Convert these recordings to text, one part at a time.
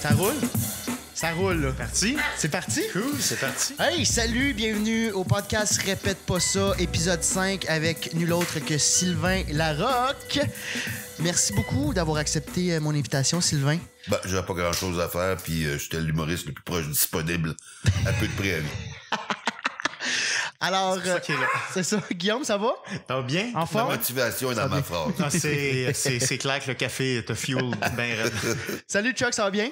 Ça roule? Ça roule, là. Parti? C'est parti? Cool, c'est parti. Hey, salut, bienvenue au podcast Répète pas ça, épisode 5 avec nul autre que Sylvain Larocque. Merci beaucoup d'avoir accepté euh, mon invitation, Sylvain. Ben, j'avais pas grand-chose à faire, puis euh, j'étais l'humoriste le plus proche disponible à peu de préavis. Alors, euh, c'est ça, Guillaume, ça va? Ça va bien? En forme? La motivation est dans ma phrase. Ah, c'est clair que le café te fuel bien Salut Chuck, ça va bien?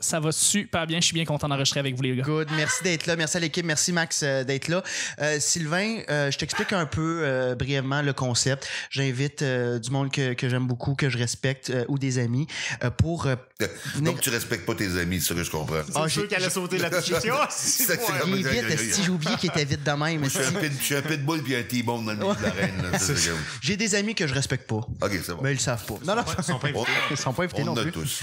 Ça va. super bien. Je suis bien content d'enregistrer avec vous, les gars. Good. Merci d'être là. Merci à l'équipe. Merci, Max, euh, d'être là. Euh, Sylvain, euh, je t'explique un peu brièvement le concept. J'invite du monde que, que j'aime beaucoup, que je respecte, ou des amis, pour. Donc, tu respectes pas tes amis, c'est ce que je comprends. Ah, je qu'elle a sauté la discussion. Oh, c'est Si hein. j'oublie qu'il était vite de même. je, suis un de pitbull puis un T-bone dans le milieu de l'arène. J'ai des amis que je respecte pas. OK, c'est bon. Mais ils savent pas. Non, non, ils sont pas invités. Ils sont pas invités non plus.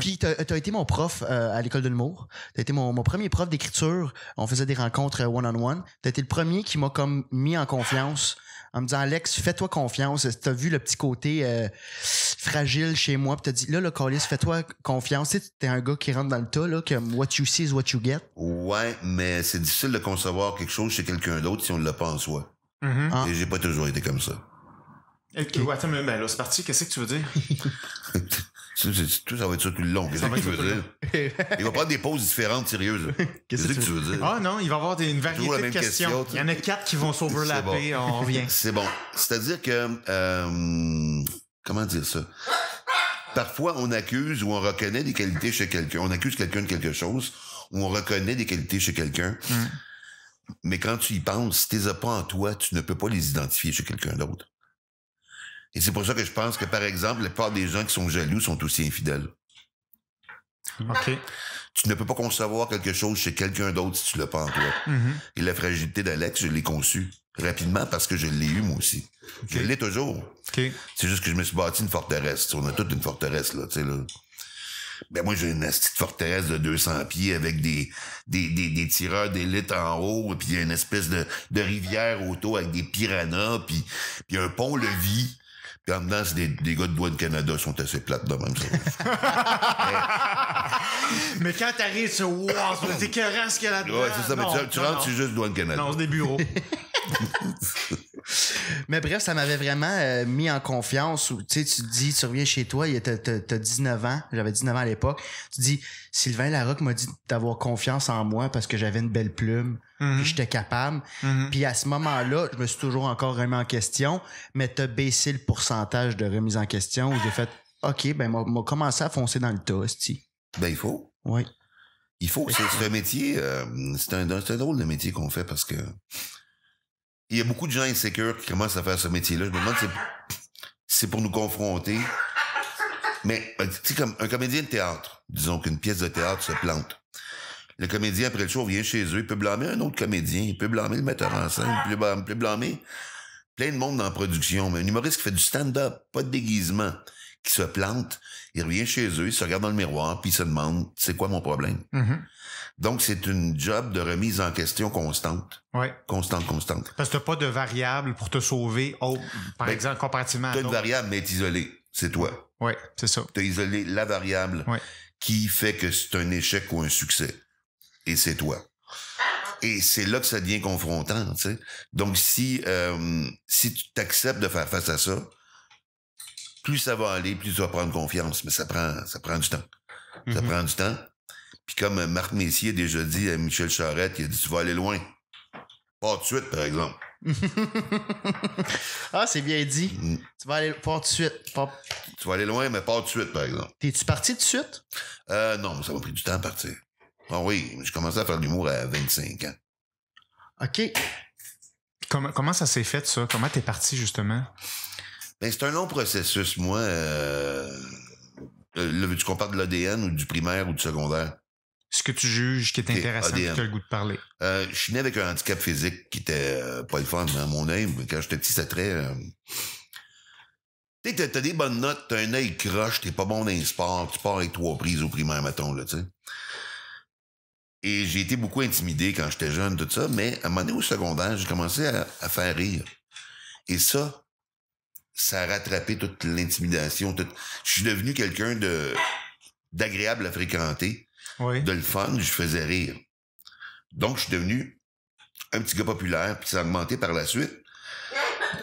Puis, t'as été mon prof euh, à l'école de l'humour. T'as été mon, premier prof d'écriture. On faisait des rencontres euh, one-on-one. T'as été le premier qui m'a comme mis en confiance en me disant Alex, fais-toi confiance. T'as vu le petit côté euh, fragile chez moi, puis t'as dit là, le Carlis, fais-toi confiance. Tu t'es un gars qui rentre dans le tas là, que what you see is what you get. Ouais, mais c'est difficile de concevoir quelque chose chez quelqu'un d'autre si on ne l'a pas en soi. Mm-hmm. Ah. Et j'ai pas toujours été comme ça. Ok, ouais, attends, mais ben, là, c'est parti. Qu'est-ce que tu veux dire Tout ça va être ça tout le long. Qu'est-ce que tu veux dire? il va prendre des pauses différentes, sérieuses. Qu'est-ce que tu veux dire? Ah non, il va y avoir une variété de questions. il y en a quatre qui vont s'overlapper, on revient. C'est bon. C'est-à-dire que... Euh, comment dire ça? Parfois, on accuse ou on reconnaît des qualités chez quelqu'un. On accuse quelqu'un de quelque chose ou on reconnaît des qualités chez quelqu'un. Mm. Mais quand tu y penses, si tu pas en toi, tu ne peux pas les identifier chez quelqu'un d'autre. Et c'est pour ça que je pense que, par exemple, la plupart des gens qui sont jaloux sont aussi infidèles. OK. Ah. Tu ne peux pas concevoir quelque chose chez quelqu'un d'autre si tu l'as pas en toi. Mm-hmm. Et la fragilité d'Alex, je l'ai conçue rapidement parce que je l'ai eu moi aussi. Je l'ai toujours. C'est juste que je me suis bâti une forteresse. On a toute une forteresse, là, tu sais, Ben moi, j'ai une petite forteresse de 200 pieds avec des, des, des, tireurs d'élite en haut, puis une espèce de, de rivière autour avec des piranhas, puis, puis un pont-levis comme dans des, des gars de Douane Canada sont assez plates de même. Ça. mais quand t'arrives, c'est wow, c'est écœurant ce qu'il y a là-dedans. Ouais, c'est ça, mais tu, tu rentres, c'est juste douane Canada. Non, c'est des bureaux. Mais bref, ça m'avait vraiment euh, mis en confiance. Où, tu te dis, tu reviens chez toi, t'as as 19 ans, j'avais 19 ans à l'époque. Tu dis, Sylvain Larocque m'a dit d'avoir confiance en moi parce que j'avais une belle plume, et mm-hmm. j'étais capable. Mm-hmm. Puis à ce moment-là, je me suis toujours encore remis en question, mais t'as baissé le pourcentage de remise en question où j'ai fait, OK, ben, m'a commencé à foncer dans le tas, Ben, il faut. Oui. Il faut. C'est un métier, euh, c'est un, un, drôle de métier qu'on fait parce que il y a beaucoup de gens insécures qui commencent à faire ce métier-là. Je me demande si c'est pour nous confronter. Mais, euh, tu sais, comme un comédien de théâtre, disons qu'une pièce de théâtre se plante. Le comédien, après le show, vient chez eux, il peut blâmer un autre comédien, il peut blâmer le metteur en scène, il peut blâmer plein de monde dans la production. Mais un humoriste qui fait du stand-up, pas de déguisement, qui se plante, il revient chez eux, il se regarde dans le miroir, puis il se demande, c'est quoi mon problème? Mm-hmm. Donc, c'est une job de remise en question constante. Oui. Constante, constante. Parce que t'as pas de variable pour te sauver, oh, par ben, exemple, comparativement à T'as une variable, mais est isolé. C'est toi. Oui, c'est ça. as isolé la variable qui fait que c'est un échec ou un succès. Et c'est toi. Et c'est là que ça devient confrontant, tu sais. Donc, si, euh, si tu t'acceptes de faire face à ça, plus ça va aller, plus tu vas prendre confiance. Mais ça prend, ça prend du temps. Ça mhm. prend du temps. Puis comme euh, Marc Messier a déjà dit à Michel Charette, il a dit Tu vas aller loin. Pas de suite, par exemple. ah, c'est bien dit. Mm. Tu vas aller pas de suite. Tu vas aller loin, mais pas de suite, par exemple. T'es-tu parti de suite? Euh, non, non, ça m'a pris du temps à partir. Ah oui, j'ai commencé à faire de l'humour à 25 ans. OK. Comment, ça s'est fait, ça? Comment t'es parti, justement? Ben, c'est un long processus, moi. Euh... euh tu compares de l'ADN ou du primaire ou du secondaire? ce que tu juges qui est intéressant et que tu as le goût de parler. Euh, je suis né avec un handicap physique qui était euh, pas le fun, à hein, mon œil. Quand j'étais petit, c'était très. Euh, tu sais, t'as des bonnes notes, t'as un œil croche, t'es pas bon dans les sports, tu pars avec trois prises au primaire, mettons, là, tu sais. Et j'ai été beaucoup intimidé quand j'étais jeune, tout ça, mais à un moment donné, au secondaire, j'ai commencé à, faire rire. Et ça, ça a rattrapé toute l'intimidation. Je suis devenu quelqu'un de d'agréable à fréquenter de le fun, je faisais rire. Donc, je suis devenu un petit gars populaire, puis ça a augmenté par la suite.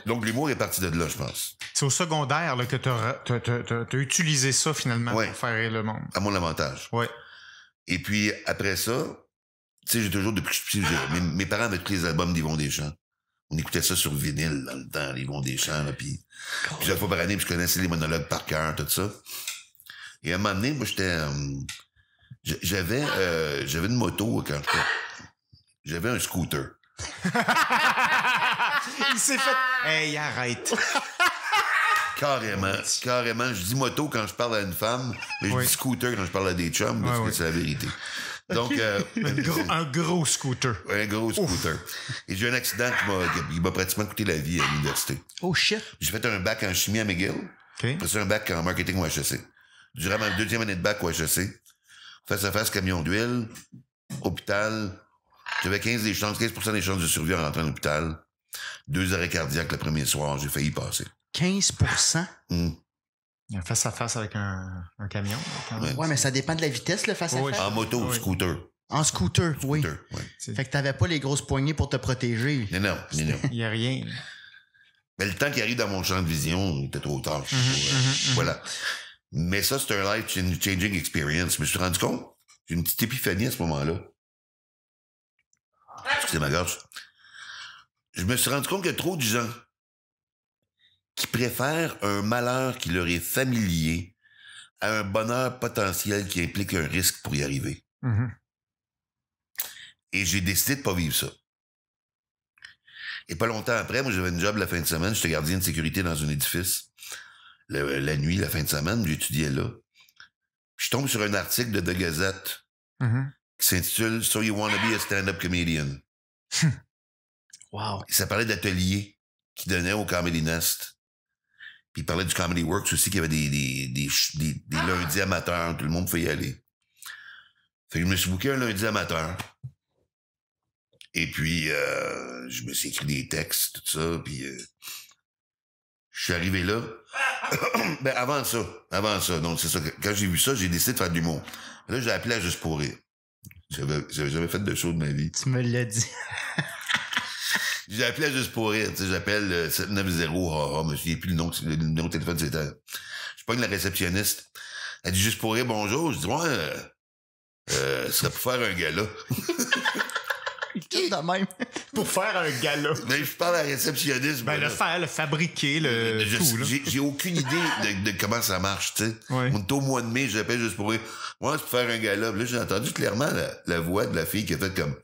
Donc, l'humour est parti de là, je pense. C'est au secondaire que tu as, utilisé ça, finalement, pour faire rire le monde. À mon avantage. Oui. Et puis, après ça, tu sais, j'ai toujours, depuis que je suis mes, mes parents avaient pris les albums d'Yvon Deschamps. On écoutait ça sur vinyle, dans le temps, Yvon Deschamps, là, puis plusieurs fois par année, puis je connaissais les monologues par cœur, tout ça. Et à un moment donné, moi, j'étais... Euh, j'avais euh, j'avais une moto euh, quand j'étais. J'avais un scooter. Il s'est fait. Hey, arrête. Carrément, carrément. Je dis moto quand je parle à une femme, mais je dis scooter quand je parle à des chums, parce que c'est la vérité. Donc, euh, un, gros, scooter. Un gros scooter. Et j'ai eu un accident qui m'a pratiquement coûté la vie à l'université. Oh shit. J'ai fait un bac en chimie à McGill. Okay. un bac en marketing au HEC. Durant ma deuxième année de bac au HEC, face à face camion d'huile, hôpital. J'avais 15 des chances, 15 des chances de survie en rentrant à l'hôpital. Deux arrêts cardiaques le premier soir, j'ai failli passer. 15 face à face avec un, camion. Oui, mais ça dépend de la vitesse, le face à face. En moto, scooter. En scooter, oui. Scooter, oui. Fait que t'avais pas les grosses poignées pour te protéger. Non, non, Il n'y a rien. Mais le temps qui arrive dans mon champ de vision, il était trop tard. Mhm, voilà. Mhm, mhm. Mais ça, c'est un life-changing experience. Je me suis rendu compte. J'ai une petite épiphanie à ce moment-là. Ah! Excusez ma gorge. Je me suis rendu compte qu'il y a trop de gens qui préfèrent un malheur qui leur est familier à un bonheur potentiel qui implique un risque pour y arriver. Mm-hmm. Et j'ai décidé de pas vivre ça. Et pas longtemps après, moi, j'avais une job la fin de semaine. J'étais gardien de sécurité dans un édifice la nuit, la fin de semaine, j'étudiais là. je tombe sur un article de The Gazette mm-hmm. qui s'intitule So You Wanna Be a Stand-Up Comedian. wow. Ça parlait d'ateliers qui donnaient au Comedy Nest. Puis il parlait du Comedy Works aussi, qui avait des, des, ah! lundis amateurs, tout le monde pouvait y aller. Fait que je me suis booké un lundi amateur. Et puis, euh, je me suis écrit des textes, tout ça, puis... Euh, je suis arrivé là. ben, avant ça, avant ça. Donc, c'est ça. Quand j'ai vu ça, j'ai décidé de faire de l'humour. Là, j'ai appelé à Juste pour rire. J'avais, j'avais fait de show de ma vie. Tu me l'as dit. j'ai appelé à Juste pour rire. Tu sais, j'appelle 790, oh, oh, monsieur, plus le nom, le numéro de téléphone, c'était. Je pogne la réceptionniste. Elle dit Juste pour rire, bonjour. Je dis, ouais, euh, ça euh, serait pour faire un gala. même pour faire un galop je parle à la réceptionniste. Ben, le faire, le fabriquer, le tout. J'ai aucune idée de, comment ça marche, tu sais. au mois de mai, j'appelle juste pour Moi, c'est pour faire un galop là, j'ai entendu clairement la, voix de la fille qui a fait comme,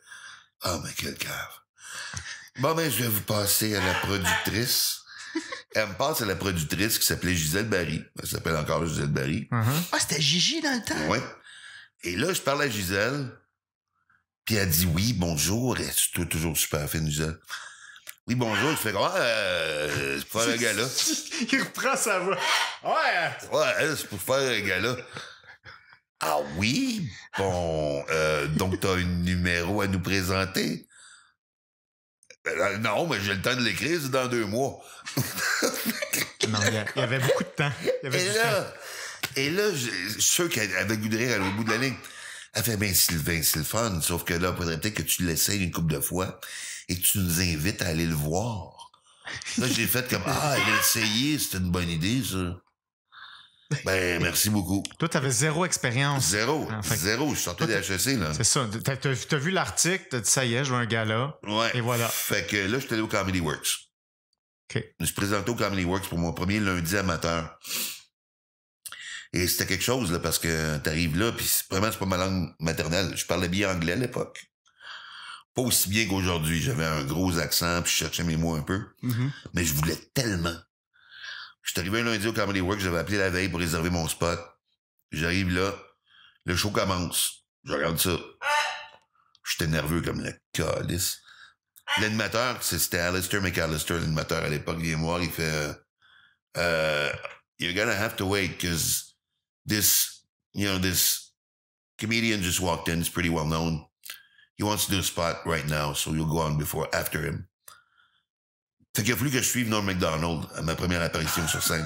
ah, mais quel cave. Bon, ben, je vais vous passer à la productrice. Elle me passe à la productrice qui s'appelait Gisèle Barry. Elle s'appelle encore Gisèle Barry. Uh-huh. Ah, c'était Gigi dans le temps. Et là, je parle à Gisèle. Puis elle dit oui, bonjour. Et tu toujours super finisant. « Oui, bonjour. Tu fais comment? Euh, c'est pour faire un gala. Il reprend sa voix. Ouais! Ouais, hein, c'est pour faire un gala. Ah oui? Bon, euh, donc t'as un numéro à nous présenter? Ben, non, mais j'ai le temps de l'écrire, c'est dans deux mois. il y, avait beaucoup de temps. et, là, ceux et là, je, qui à l'autre bout de la ligne, elle fait, Bien, Sylvain, c'est le fun. Sauf que là, il faudrait peut-être que tu l'essayes une couple de fois et que tu nous invites à aller le voir. Là, j'ai fait comme, ah, essayé, c'était une bonne idée, ça. Ben, merci beaucoup. Toi, t'avais zéro expérience. Zéro. Ah, zéro. Je sortais de HEC, là. C'est ça. T'as, vu l'article, t'as dit, ça y est, je vois un gars là. » Ouais. Et voilà. Fait que là, je suis allé au Comedy Works. OK. Je me suis présenté au Comedy Works pour mon premier lundi amateur. Et c'était quelque chose, là, parce que t'arrives là, puis vraiment, c'est pas ma langue maternelle. Je parlais bien anglais à l'époque. Pas aussi bien qu'aujourd'hui. J'avais un gros accent, puis je cherchais mes mots un peu. Mm-hmm. Mais je voulais tellement. Je suis arrivé un lundi au Comedy Works, j'avais appelé la veille pour réserver mon spot. J'arrive là, le show commence. Je regarde ça. J'étais nerveux comme le calice. L'animateur, c'était Alistair McAllister, l'animateur à l'époque, il est il fait euh, euh, You're gonna have to wait, cause this, you know, this comedian just walked in. he's pretty well known. He wants to do a spot right now, so you'll go on before, after him. Fait qu'il a fallu que je suive Norm MacDonald à ma première apparition sur scène.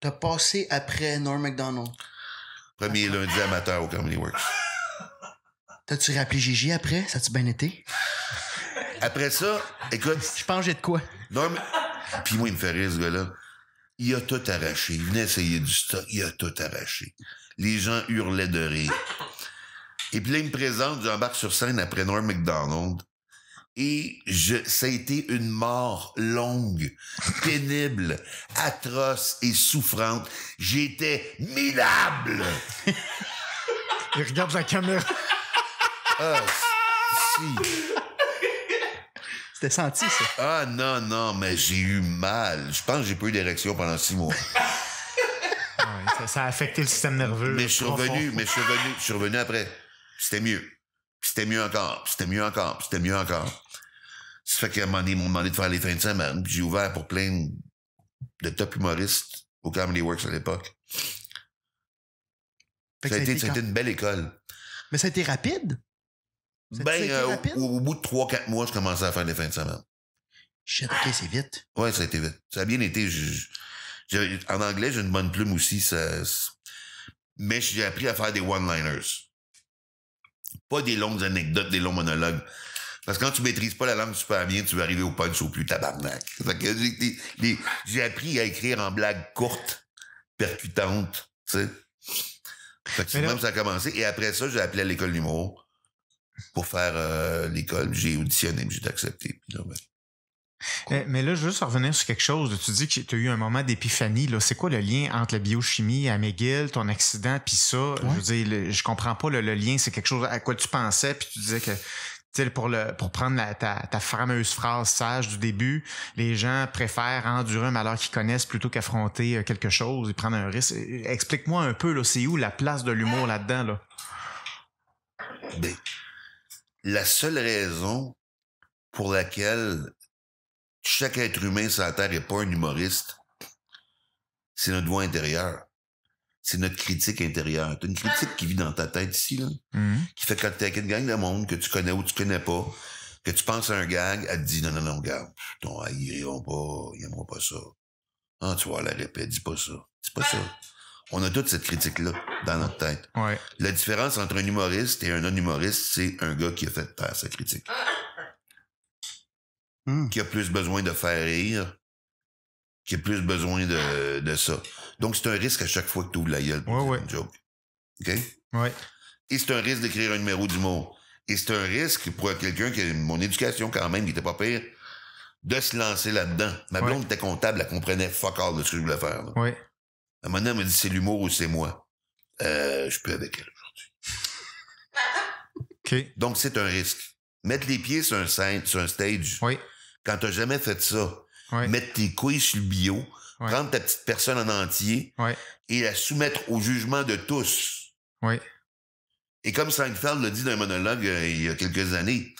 T'as passé après Norm MacDonald. Premier lundi amateur au Comedy Works. T'as-tu rappelé Gigi après? Ça a bien été? Après ça, écoute. Je pense que j'ai de quoi. Norm. Puis moi, il me fait rire, ce gars-là. Il a tout arraché. Il venait essayer du stock. Il a tout arraché. Les gens hurlaient de rire. Et puis là, il me présente, j'embarque sur scène après Norm McDonald. Et je, ça a été une mort longue, pénible, atroce et souffrante. J'étais minable! il regarde la caméra. Ah, si. C'était senti, ça. Ah non, non, mais j'ai eu mal. Je pense que j'ai pas eu d'érection pendant six mois. Ah ça, a affecté le système nerveux. Mais je suis revenu, mais je suis revenu, après. C'était mieux. C'était mieux encore. C'était mieux encore. C'était mieux encore. Ça fait qu'ils m'ont demandé de faire les fins de semaine. j'ai ouvert pour plein de top humoristes au Comedy Works à l'époque. Ça, a été, une belle école. Mais ça a été rapide? Ben, euh, au, bout de 3-4 mois, je commençais à faire des fins de semaine. Shit, ok, c'est vite. Ouais, ça a été vite. Ça a bien été. en anglais, j'ai une bonne plume aussi. Ça, mais j'ai appris à faire des one-liners. Pas des longues anecdotes, des longs monologues. Parce que quand tu maîtrises pas la langue super bien, tu vas arriver au punch au plus tabarnak. J'ai appris à écrire en blagues courtes, percutantes, tu sais. même ça a commencé. Et après ça, j'ai appelé à l'école numéro pour faire euh, l'école. J'ai auditionné, j'ai accepté. Puis là, ben, eh, mais là, juste revenir sur quelque chose. Tu dis que tu as eu un moment d'épiphanie. c'est quoi le lien entre la biochimie à ton accident, puis ça Je veux je comprends pas le, lien. C'est quelque chose à quoi tu pensais, puis tu disais que pour, le, pour prendre ta, fameuse phrase sage du début, les gens préfèrent endurer un malheur qu'ils connaissent plutôt qu'affronter euh, quelque chose et prendre un risque. Explique-moi un peu, c'est où la place de l'humour là-dedans? Là? Ben, la seule raison pour laquelle chaque être humain sur la Terre n'est pas un humoriste, c'est notre voix intérieure. C'est notre critique intérieure. T'as une critique qui vit dans ta tête ici, là, mmh. qui fait quand t'es avec une gang de monde que tu connais ou tu connais pas, que tu penses à un gag, elle te dit non, non, non, regarde, ton, ils riront pas, ils aimeront pas ça. Ah, tu vois, la répète, dis pas ça. Dis pas ça. On a toute cette critique-là dans notre tête. La différence entre un humoriste et un non-humoriste, c'est un gars qui a fait faire sa critique. Hmm. Qui a plus besoin de faire rire, qui a plus besoin de, de ça. Donc, c'est un risque à chaque fois que tu ouvres la gueule. pour Une joke. OK? Ouais. Et c'est un risque d'écrire un numéro d'humour. Et c'est un risque pour quelqu'un qui a mon éducation quand même, qui était pas pire, de se lancer là-dedans. Ma blonde était comptable, elle comprenait fuck all de ce que je voulais faire. Là. Ouais. À un moment elle m'a dit, c'est l'humour ou c'est moi. Euh, je peux avec elle aujourd'hui. Donc, c'est un risque. Mettre les pieds sur un scène, sur un stage. Oui. Quand n'as jamais fait ça. Mettre tes couilles sur le bio. Oui. Prendre ta petite personne en entier. Et la soumettre au jugement de tous. Oui. Et comme Seinfeld l'a dit dans un monologue euh, il y a quelques années,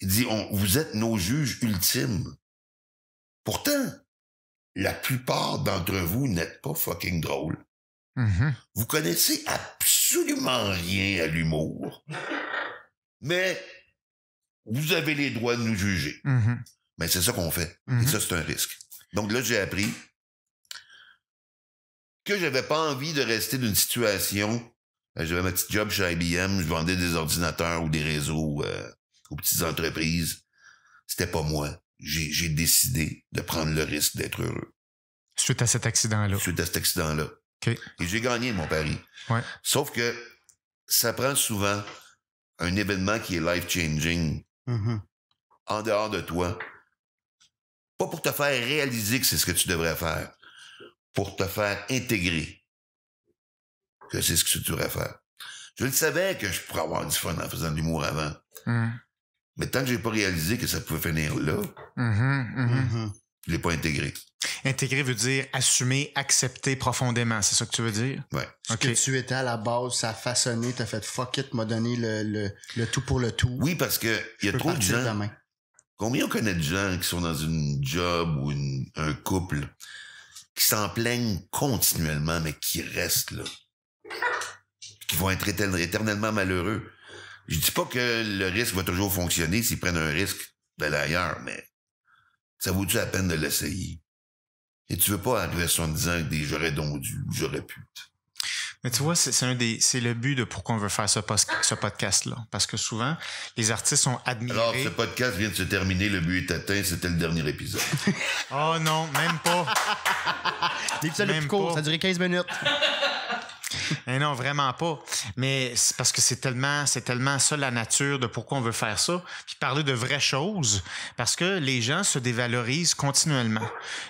il dit, vous êtes nos juges ultimes. Pourtant, la plupart d'entre vous n'êtes pas fucking drôle. Mm-hmm. Vous connaissez absolument rien à l'humour, mais vous avez les droits de nous juger. Mm-hmm. Mais c'est ça qu'on fait. Et mm-hmm. ça, c'est un risque. Donc là, j'ai appris que j'avais pas envie de rester dans une situation. Euh, j'avais ma petite job chez IBM, je vendais des ordinateurs ou des réseaux euh, aux petites entreprises. C'était pas moi j'ai décidé de prendre le risque d'être heureux. Suite à cet accident-là. Suite à cet accident-là. Et j'ai gagné mon pari. Sauf que ça prend souvent un événement qui est life-changing mm-hmm. en dehors de toi. Pas pour te faire réaliser que c'est ce que tu devrais faire, pour te faire intégrer que c'est ce que tu devrais faire. Je le savais que je pourrais avoir du fun en faisant de l'humour avant. Mm. Mais tant que j'ai pas réalisé que ça pouvait finir là, mm-hmm, mm-hmm. Mhm. je ne l'ai pas intégré. Intégrer veut dire assumer, accepter profondément, c'est ça que tu veux dire? Oui. que tu étais à la base, ça a façonné, t'as fait fuck it, m'a donné le, tout pour le tout. Oui, parce que il y a trop de gens. combien on connaît de gens qui sont dans une job ou un couple qui s'en plaignent continuellement, mais qui restent là? Qui vont être éternellement malheureux. Je dis pas que le risque va toujours fonctionner s'ils prennent un risque de l'ailleurs, mais ça vaut-tu la peine de l'essayer? Et tu veux pas arriver à 70 ans des j'aurais donc dû, j'aurais pu. Mais tu vois, c'est un des, c'est le but de pourquoi on veut faire ce, podcast-là. Parce que souvent, les artistes sont admirés. Alors, ce podcast vient de se terminer, le but est atteint, c'était le dernier épisode. oh non, même pas. L'épisode le plus court, ça a duré 15 minutes. non, vraiment pas. Mais c'est parce que c'est tellement, c'est tellement ça la nature de pourquoi on veut faire ça. Puis parler de vraies choses, parce que les gens se dévalorisent continuellement.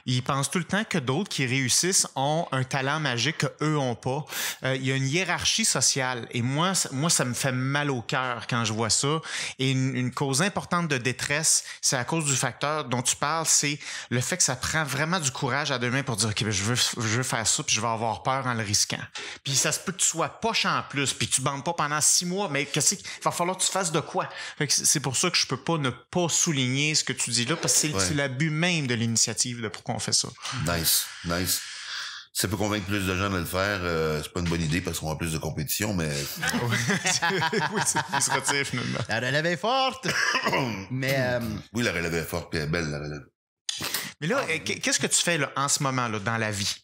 Ils pensent tout le temps que d'autres qui réussissent ont un talent magique que eux ont pas. Euh, il y a une hiérarchie sociale. Et moi, ça, moi, ça me fait mal au cœur quand je vois ça. Et une, cause importante de détresse, c'est à cause du facteur dont tu parles, c'est le fait que ça prend vraiment du courage à demain pour dire, OK, ben, je veux, je veux faire ça, puis je vais avoir peur en le risquant. Puis puis ça se peut que tu sois poche en plus, puis tu bandes pas pendant six mois, mais qu'est-ce Il va falloir que tu fasses de quoi? C'est pour ça que je peux pas ne pas souligner ce que tu dis là, parce que c'est l'abus même de l'initiative de pourquoi on fait ça. Nice, nice ça peut convaincre plus de gens de le faire, euh, c'est pas une bonne idée parce qu'on a plus de compétition, mais. oui, c'est finalement. La relève est forte! mais. Euh, oui, la relève est forte, puis elle est belle, la Mais là, euh, qu'est-ce que tu fais là, en ce moment là, dans la vie?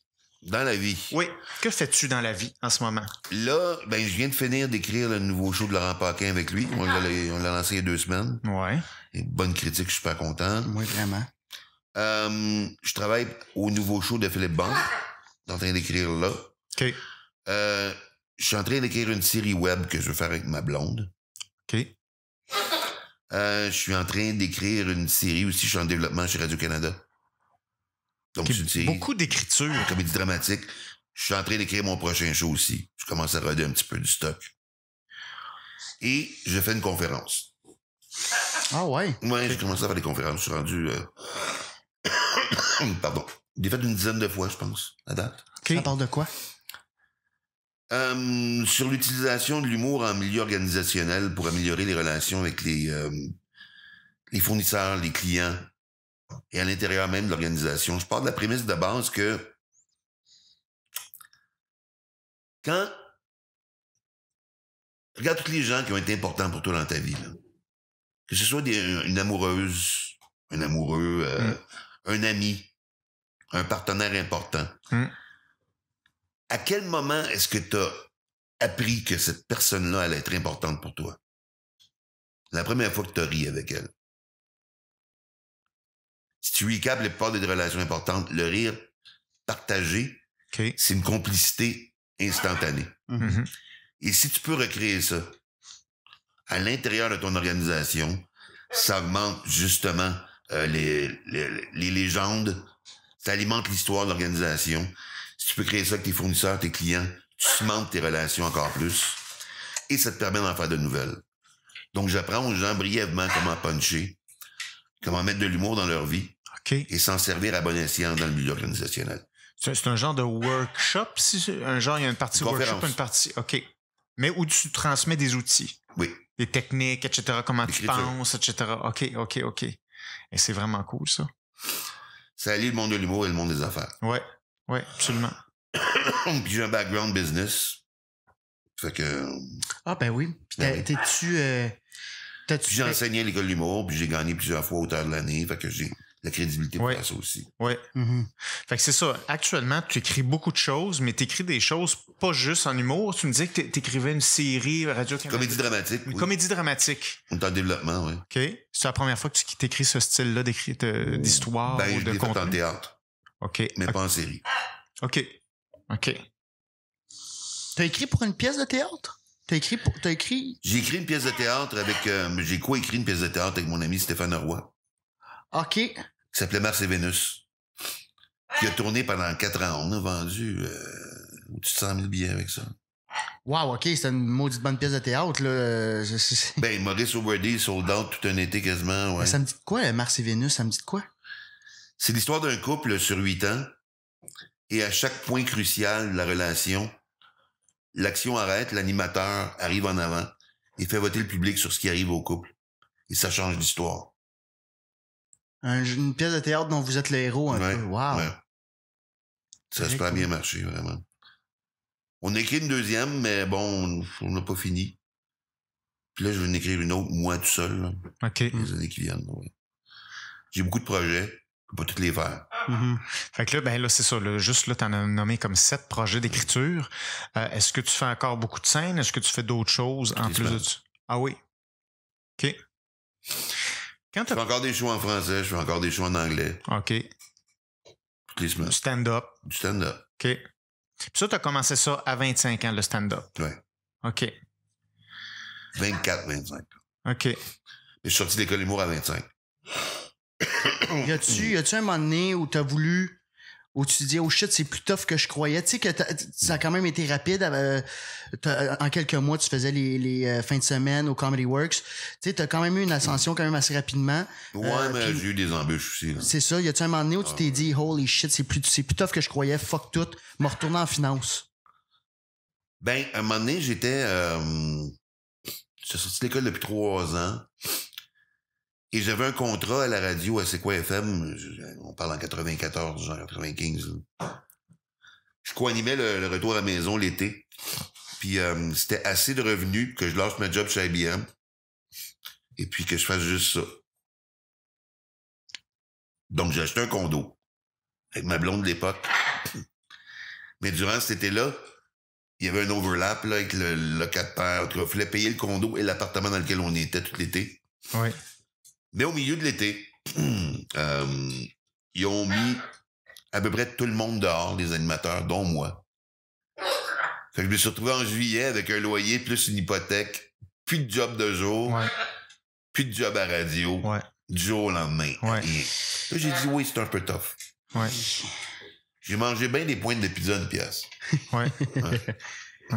Dans la vie. Oui. Que fais-tu dans la vie en ce moment? Là, ben, je viens de finir d'écrire le nouveau show de Laurent Paquin avec lui. On l'a ah. lancé il y a deux semaines. Oui. Et bonne critique, je suis pas content. Oui, vraiment. Euh, je travaille au nouveau show de Philippe Banque. Je suis en train d'écrire là. OK. Euh, je suis en train d'écrire une série web que je veux faire avec ma blonde. OK. Euh, je suis en train d'écrire une série aussi. Je suis en développement chez Radio-Canada. Donc, beaucoup d'écriture. Comédie dramatique. Je suis en train d'écrire mon prochain show aussi. Je commence à roder un petit peu du stock. Et je fais une conférence. Ah ouais? Ouais, j'ai commencé à faire des conférences. Je suis rendu. Euh, pardon. J'ai fait une dizaine de fois, je pense, à date. Ça parle de quoi? Euh, sur l'utilisation de l'humour en milieu organisationnel pour améliorer les relations avec les, euh, les fournisseurs, les clients, et à l'intérieur même de l'organisation. Je pars de la prémisse de base que quand regarde tous les gens qui ont été importants pour toi dans ta vie, que ce soit une amoureuse, un amoureux, euh, mm. un ami, un partenaire important. Mm. À quel moment est-ce que tu as appris que cette personne-là allait être importante pour toi? La première fois que tu as ri avec elle. Si tu recaps les portes des relations importantes, le rire partagé, c'est une complicité instantanée. Mhm. Mhm. Et si tu peux recréer ça à l'intérieur de ton organisation, ça augmente justement euh, les, les, légendes, ça alimente l'histoire de l'organisation. Si tu peux créer ça avec tes fournisseurs, tes clients, tu cimentes tes relations encore plus et ça te permet d'en faire de nouvelles. Donc, j'apprends aux gens brièvement comment puncher, comment mettre de l'humour dans leur vie et s'en servir à bon escient dans le milieu organisationnel. C'est un genre de workshop, si, un genre, il y a une partie workshop, une partie, OK. Mais où tu transmets des outils. Oui. Des techniques, etc., comment tu penses, etc. OK, OK, OK. Et c'est vraiment cool, ça. Ça allie le monde de l'humour et le monde des affaires. Oui, oui, absolument. Puis j'ai un background business. Fait que... Euh, ah, ben oui. Ben, t'es-tu... Euh, puis j'ai enseigné à l'école de puis j'ai gagné plusieurs fois auteur de l'année. Fait que j'ai la crédibilité pour ça aussi. Oui. Mhm. Fait que c'est ça. Actuellement, tu écris beaucoup de choses, mais tu écris des choses pas juste en humour. Tu me disais que tu écrivais une série radio Comédie dramatique. Une comédie dramatique. On en développement, oui. OK. C'est la première fois que tu t'écris ce style-là d'histoire ben, ou de Fait en théâtre. OK. Mais pas en série. OK. OK. Tu as écrit pour une pièce de théâtre? T'as écrit J'ai écrit une pièce de théâtre avec, euh, j'ai quoi écrit une pièce de théâtre avec mon ami Stéphane Roy. OK. Qui s'appelait Mars et Vénus. Qui a tourné pendant quatre ans. On a vendu, euh, de 100 000 billets avec ça. Wow, OK, c'est une maudite bonne pièce de théâtre, là. Euh, je, Ben, Maurice O'Brady, sold out tout un été quasiment, Ça me dit de quoi, Mars et Vénus? Ça me dit de quoi? C'est l'histoire d'un couple sur huit ans. Et à chaque point crucial de la relation, L'action arrête, l'animateur arrive en avant et fait voter le public sur ce qui arrive au couple. Et ça change l'histoire. une pièce de théâtre dont vous êtes le héros un peu. Ça a pas bien marché, vraiment. On écrit une deuxième, mais bon, on n'a pas fini. Puis là, je vais en écrire une autre, moi tout seul. Les années qui viennent. J'ai beaucoup de projets pas tous les verres. Mhm. Fait que là, ben là, c'est ça. juste là, tu en as nommé comme sept projets d'écriture. Euh, est-ce que tu fais encore beaucoup de scènes? Est-ce que tu fais d'autres choses en plus de ça? Ah oui. OK. Quand je fais encore des shows en français, je fais encore des shows en anglais. OK. Toutes les Du stand-up. Du stand-up. OK. Puis ça, tu as commencé ça à 25 ans, le stand-up. Oui. OK. 24, 25. OK. Et je suis sorti l'école humour à 25. y a-tu un moment donné où t'as voulu où tu te dis, oh shit, c'est plus tough que je croyais. Tu sais que ça a quand même été rapide. Euh, en quelques mois, tu faisais les, les euh, fins de semaine au Comedy Works. Tu sais, t'as quand même eu une ascension quand même assez rapidement. Ouais, euh, mais j'ai eu des embûches aussi. C'est ça. Y a-tu un moment donné où tu ah, t'es dit, holy shit, c'est plus, plus tough que je croyais, fuck tout, me retourner en finance? Ben, un moment donné, j'étais. je sorti de l'école depuis trois ans. Et j'avais un contrat à la radio à C'est quoi FM. On parle en 94, genre 95. Je co-animais le, retour à la maison l'été. Puis euh, c'était assez de revenus que je lâche ma job chez IBM. Et puis que je fasse juste ça. Donc j'ai acheté un condo. Avec ma blonde de l'époque. Mais durant cet été-là, il y avait un overlap là, avec le locataire. Il fallait payer le condo et l'appartement dans lequel on était tout l'été. Oui. Mais au milieu de l'été, euh, ils ont mis à peu près tout le monde dehors, les animateurs, dont moi. je me suis retrouvé en juillet avec un loyer plus une hypothèque, plus de job de jour, puis de job à radio, du jour au lendemain. Et j'ai dit oui, c'est un peu tough. J'ai mangé bien des pointes de pizza une pièce.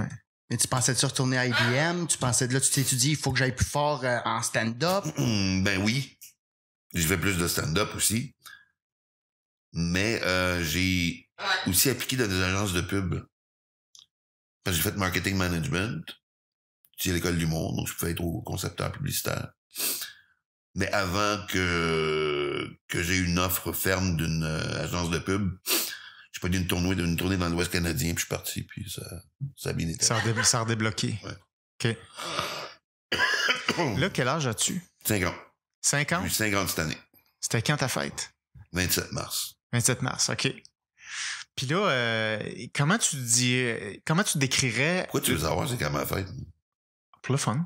Mais tu pensais de se retourner à IBM? Tu pensais de là, tu t'étudies, il faut que j'aille plus fort euh, en stand-up? Mm, ben oui. Je fait plus de stand-up aussi. Mais euh, j'ai aussi appliqué dans des agences de pub. J'ai fait marketing management. c'est l'école du monde, donc je pouvais être au concepteur publicitaire. Mais avant que, que j'ai une offre ferme d'une euh, agence de pub, pas d'une tournée, d'une tournée dans l'Ouest canadien, puis je suis parti, puis ça, ça a bien été. Ça a, redébloqué. débloqué. OK. là, quel âge as-tu? 5 ans. 5 ans? J'ai 5 ans cette année. C'était quand ta fête? 27 mars. 27 mars, OK. Puis là, euh, comment tu dis, euh, comment tu décrirais. Pourquoi tu veux savoir c'est quand ma fête? Pour le fun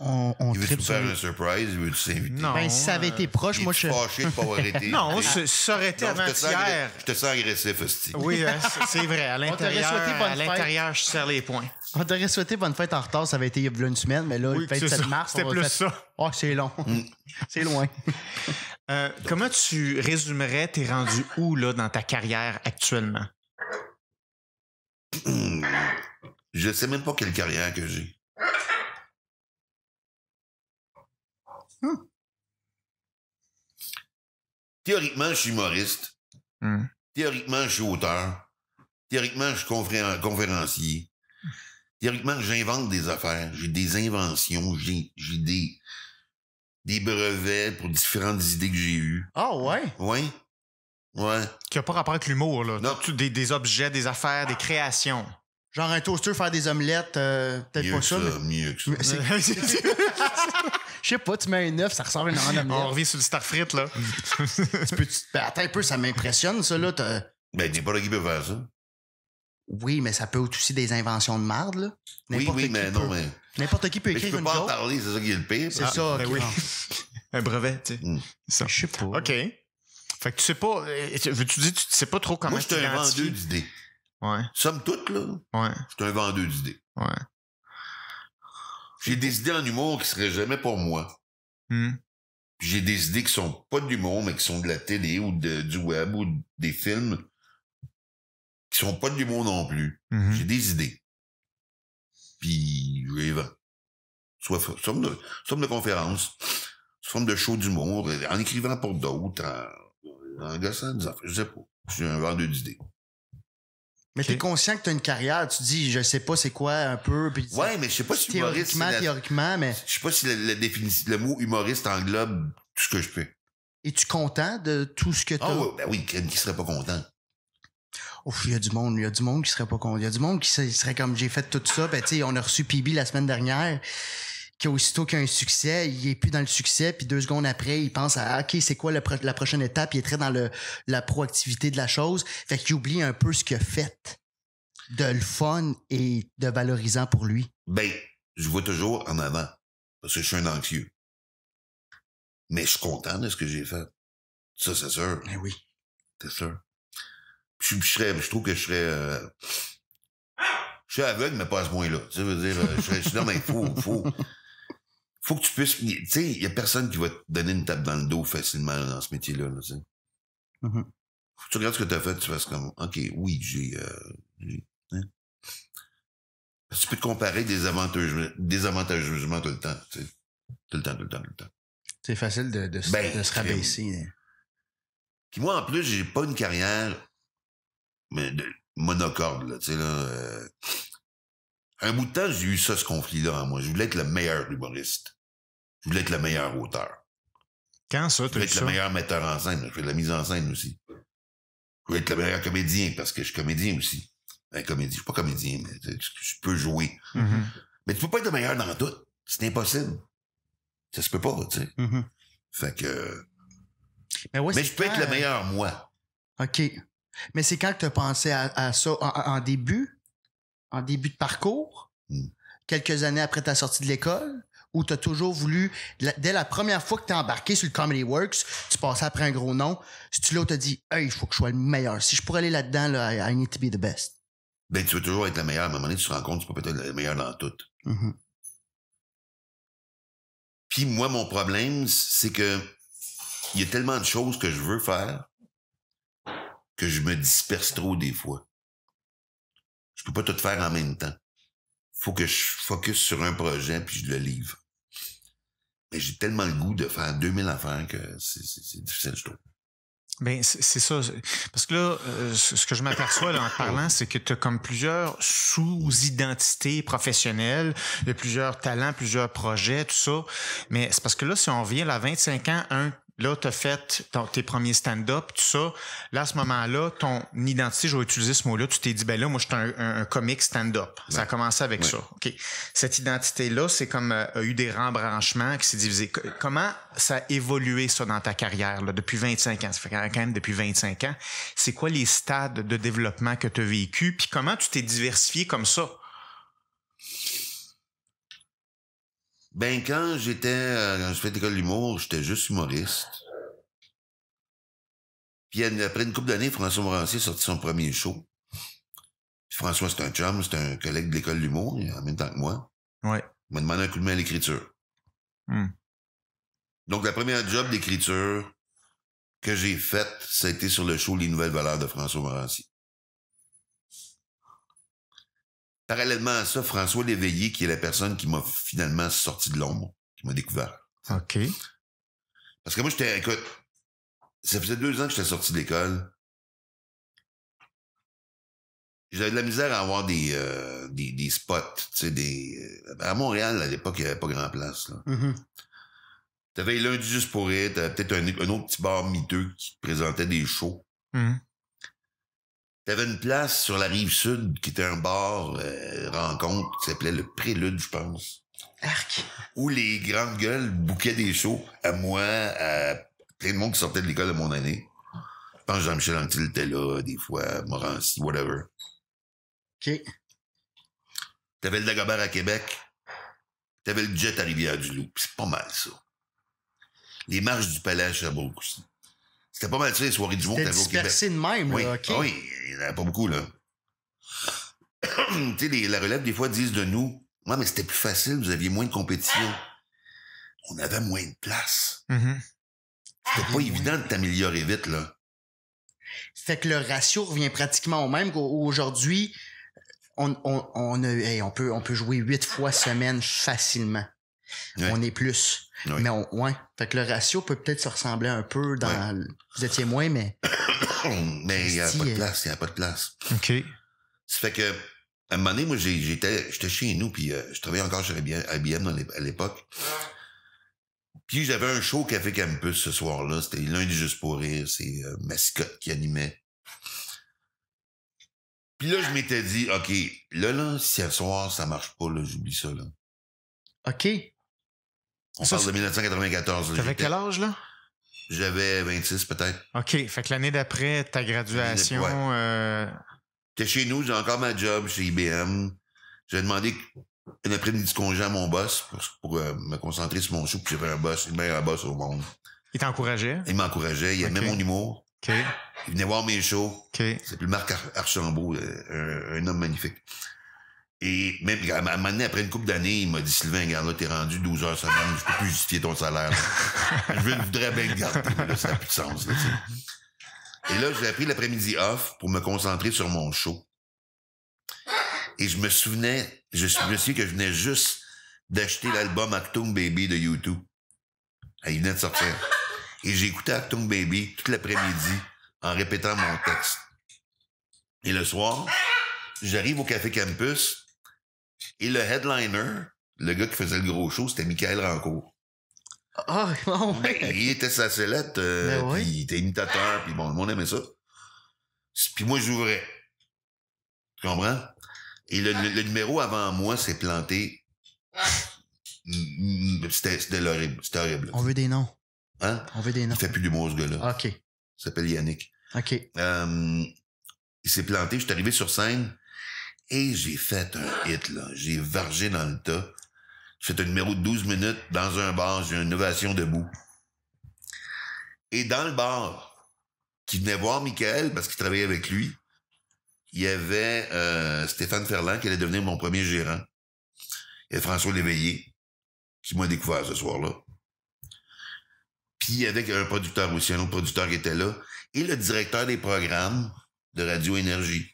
on, il veut faire une surprise, il veut s'inviter. Non, ben, si ça avait été proche, moi je. Fâché de pas avoir été. non, ça aurait été avant-hier. Je te sens agressif, aussi. Oui, hein, c'est vrai. À l'intérieur, à l'intérieur, je serre les points. On t'aurait souhaité bonne fête en retard, ça avait été il y a une semaine, mais là, oui, le 27 mars, c'était plus ça. Oh, c'est long. Mm. c'est loin. Euh, comment tu résumerais, t'es rendus où là dans ta carrière actuellement? Je sais même pas quelle carrière que j'ai. Hein? Théoriquement, je suis humoriste. Hmm. Théoriquement, je suis auteur. Théoriquement, je suis conférencier. Théoriquement, j'invente des affaires. J'ai des inventions. J'ai, des, brevets pour différentes idées que j'ai eues. Ah ouais. ouais? Ouais. Qui n'a pas rapport avec l'humour, là. Non. Des, objets, des affaires, des créations. Genre un toaster, faire des omelettes, euh, peut-être pas ça. Mieux que ça. Je sais pas, tu mets un neuf, ça ressort une randonnée. On revient sur le starfrit, là. tu peux, ben, attends un peu, ça m'impressionne, ça, là. T'as... Ben, dis pas qui peut faire ça. Oui, mais ça peut être aussi des inventions de marde, là. N'importe oui, oui, mais non, mais. N'importe qui peut écrire mais je peux pas en parler, c'est ça qui est le pire. C'est ah, ça, ben oui. un brevet, tu sais. Hmm. Je sais pas. OK. Fait que tu sais pas. Euh, veux-tu dire, tu sais pas trop comment Moi, je suis un vendeur d'idées. Ouais. Somme toute, là. Ouais. Je suis un vendeur d'idées. Ouais. J'ai des idées en humour qui seraient jamais pour moi. Hmm. J'ai des idées qui sont pas de l'humour, mais qui sont de la télé ou du web ou des films qui sont pas de l'humour non plus. Mhm. J'ai des idées. Puis je les vends. Soit forme de, conférences, forme de conférence, forme de show d'humour, en écrivant pour d'autres, en, en des affaires. Je sais pas. Je suis un vendeur d'idées. Mais tu t'es conscient que t'as une carrière, tu dis je sais pas c'est quoi un peu. ouais, mais je sais pas si humoriste, théoriquement, mais je sais pas si le, définition le, mot humoriste englobe tout ce que je peux. Es-tu content de tout ce que ah t'as oh, ben oui, qui serait pas content. Ouf, il y a du monde, il y a du monde qui serait pas content. Il y a du monde qui serait comme j'ai fait tout ça, ben tu sais, on a reçu PB la semaine dernière Aussitôt qu'il y a un succès, il est plus dans le succès, puis deux secondes après, il pense à OK, c'est quoi la prochaine étape? Il est très dans la proactivité de la chose. Fait qu'il oublie un peu ce qu'il a fait de le fun et de valorisant pour lui. Ben, je vois toujours en avant parce que je suis un anxieux. Mais je suis content de ce que j'ai fait. Ça, c'est sûr. Ben oui. C'est sûr. Je, je trouve que je serais. Euh, je suis aveugle, mais pas à ce point-là. Tu veux dire, euh, je, suis dans il faut que tu puisses. Tu sais, il n'y a personne qui va te donner une tape dans le dos facilement dans ce métier-là. Mm-hmm. tu regardes ce que tu as fait, tu fasses comme OK, oui, j'ai. Euh, hein? Tu peux te comparer désavantageusement tout le temps. Tout le temps, tout le temps, tout le temps. C'est facile de, se ben, rabaisser. Hein. Puis moi, en plus, j'ai pas une carrière mais monocorde, tu sais, là. Euh, un bout de temps, j'ai eu ça, ce conflit-là hein, moi. Je voulais être le meilleur humoriste. Je voulais être le meilleur auteur. Quand ça, tu Je voulais être le meilleur metteur en scène. Je fais de la mise en scène aussi. Je voulais être le meilleur comédien parce que je suis comédien aussi. Un ben, comédien, je suis pas comédien, mais je peux jouer. Mm-hmm. Mais tu peux pas être le meilleur dans tout. C'est impossible. Ça se peut pas, tu sais. Mm-hmm. Fait que. Mais, je peux être le meilleur, moi. OK. Mais c'est quand que tu as pensé à, ça en début? en début de parcours, hmm. quelques années après ta sortie de l'école, ou tu as toujours voulu, dès la première fois que tu embarqué sur le Comedy Works, tu passais après un gros nom, si tu l'as, tu dit, hey, il faut que je sois le meilleur. Si je pourrais aller là-dedans, là, I need to be the best. Ben, tu veux toujours être le meilleur. À un moment donné, tu te rends compte, tu peux peut être le meilleur dans tout. Mm-hmm. Puis moi, mon problème, c'est que il y a tellement de choses que je veux faire que je me disperse trop des fois. Je peux pas tout faire en même temps. Faut que je focus sur un projet puis je le livre. Mais j'ai tellement le goût de faire 2000 affaires que c'est difficile, je trouve. Bien, c'est ça. Parce que là, euh, ce que je m'aperçois en parlant, c'est que tu as comme plusieurs sous-identités professionnelles, de plusieurs talents, plusieurs projets, tout ça. Mais c'est parce que là, si on revient à 25 ans, un Là, tu fait tes premiers stand-up, tout ça. Là, à ce moment-là, ton identité, je vais utiliser ce mot-là, tu t'es dit, ben là, moi, je suis un, un, comique stand-up. Ça a commencé avec ça. OK. Cette identité-là, c'est comme, euh, a eu des rembranchements qui s'est divisé. comment ça a évolué, ça, dans ta carrière, là, depuis 25 ans? Ça fait quand même depuis 25 ans. C'est quoi les stades de développement que tu as vécu? Puis comment tu t'es diversifié comme ça? Ben, quand j'étais, quand euh, je fais l'école d'humour, j'étais juste humoriste. Puis après une couple d'années, François Morancier sorti son premier show. François, c'est un chum, c'est un collègue de l'école d'humour, en même temps que moi. Ouais. Il m'a demandé un coup de main à l'écriture. Hmm. Donc, la première job d'écriture que j'ai faite, ça a été sur le show Les Nouvelles Valeurs de François Morancier. Parallèlement à ça, François Léveillé, qui est la personne qui m'a finalement sorti de l'ombre, qui m'a découvert. OK. Parce que moi, j'étais, écoute, ça faisait deux ans que j'étais sorti de l'école. J'avais de la misère à avoir des, euh, des, spots, tu sais, des... Euh, à Montréal, à l'époque, il n'y avait pas grand place, là. Mm-hmm. avais l'un du lundi juste pour t'avais peut-être un, autre petit bar miteux qui présentait des shows. Mm-hmm. T'avais une place sur la rive sud qui était un bar euh, rencontre qui s'appelait le Prélude, je pense. Arc. Où les grandes gueules bouquaient des shows à moi, à plein de monde qui sortait de l'école de mon année. Je pense que Jean-Michel Antil était là, des fois, Morancy, whatever. OK. T'avais le Dagobert à Québec. T'avais le Jet à Rivière-du-Loup. C'est pas mal, ça. Les marches du palais à Sherbrooke aussi. C'était pas mal, ça, les soirées du que t'avais dispersé de même, ah oui, il y en avait pas beaucoup, là. tu sais, la relève, des fois, disent de nous, « Ouais, mais c'était plus facile, vous aviez moins de compétition. » On avait moins de place. Mm-hmm. C'était pas évident de t'améliorer vite, là. Fait que le ratio revient pratiquement au même qu'aujourd'hui. On, on, on, peut, on peut jouer huit fois semaine facilement. On est plus. Mais on, ouais. Fait que le ratio peut peut-être se ressembler un peu dans. Vous étiez moins, mais. mais il n'y a pas de euh, place, il n'y a pas de place. OK. Ça fait que, à un moment donné, moi, j'étais, j'étais chez nous, puis euh, je travaillais encore chez IBM à l'époque. Puis j'avais un show Café Campus ce soir-là. C'était lundi juste pour rire. C'est euh, Mascotte qui animait. Puis là, je m'étais dit, OK, là, là, si ce soir, ça marche pas, là, j'oublie ça, là. OK. On parle de 1994. T'avais quel âge, là? J'avais 26, peut-être. OK. Fait que l'année d'après, ta graduation. Euh, chez nous, j'ai encore ma job chez IBM. J'ai demandé une après-midi de congé à mon boss pour, euh, me concentrer sur mon show, puis j'avais un boss, le meilleur boss au monde. Il t'encourageait? Il m'encourageait, il avait aimait mon humour. Ok. Il venait voir mes shows. Ok. C'est plus Marc Archambault, euh, un homme magnifique. Et même à un moment donné, après une couple d'années, il m'a dit Sylvain, regarde là, t'es rendu 12 heures semaine, je peux plus justifier ton salaire. je voudrais bien le garder, mais là, ça n'a plus de sens. et là, j'ai pris l'après-midi off pour me concentrer sur mon show. Et je me souvenais, je, me souviens que je venais juste d'acheter l'album Actum Baby de YouTube. Ah, il venait de sortir. Et j'ai écouté Actum Baby toute l'après-midi en répétant mon texte. Et le soir, j'arrive au Café Campus, et le headliner, le gars qui faisait le gros show, c'était Michael Rancourt. Ah, il était sa sellette, euh, ben il était imitateur, puis bon, le monde aimait ça. Puis moi, j'ouvrais. Tu comprends? Et le, numéro avant moi s'est planté. Mm, mm, mm, c'était horrible. C'était horrible. On veut des noms. Hein? On veut des noms. Il fait plus d'humour, ce gars-là. Ah, OK. Il s'appelle Yannick. OK. il euh, s'est planté. Je suis arrivé sur scène. Et j'ai fait un hit, là. J'ai vargé dans le tas. J'ai fait un numéro de 12 minutes dans un bar. J'ai une ovation debout. Et dans le bar, qui venait voir Michael parce qu'il travaillait avec lui, il y avait euh, Stéphane Ferland qui allait devenir mon premier gérant. Et François Léveillé qui m'a découvert ce soir-là. Puis avec un producteur aussi, un autre producteur qui était là, et le directeur des programmes de Radio Énergie.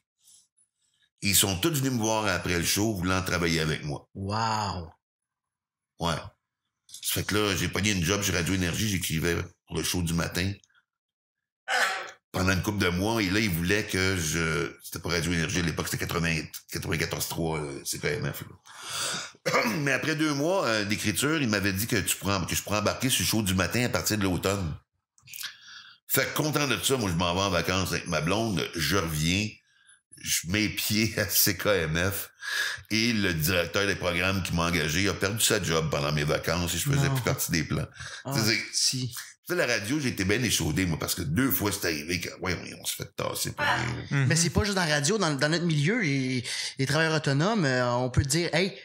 Ils sont tous venus me voir après le show voulant travailler avec moi. Wow! Ouais. Ça fait que là, j'ai pogné une job chez Radio Énergie, j'écrivais pour le show du matin. Pendant une couple de mois, et là, ils voulaient que je. C'était pas Radio Énergie à l'époque, c'était 94-3, c'est quand même Mais après deux mois euh, d'écriture, ils m'avaient dit que tu prends que je pourrais embarquer sur le show du matin à partir de l'automne. Fait que content de ça, moi je m'en vais en vacances avec ma blonde, je reviens je mets pieds à CKMF et le directeur des programmes qui m'a engagé a perdu sa job pendant mes vacances et je faisais ah. plus partie des plans. Ah, si. La radio, j'étais bien échaudé, moi, parce que deux fois, c'est arrivé que, ouais, on, se fait tasser. Ah. Mais c'est pas juste dans la radio, dans, notre milieu, les, travailleurs autonomes, euh, on peut dire, hey,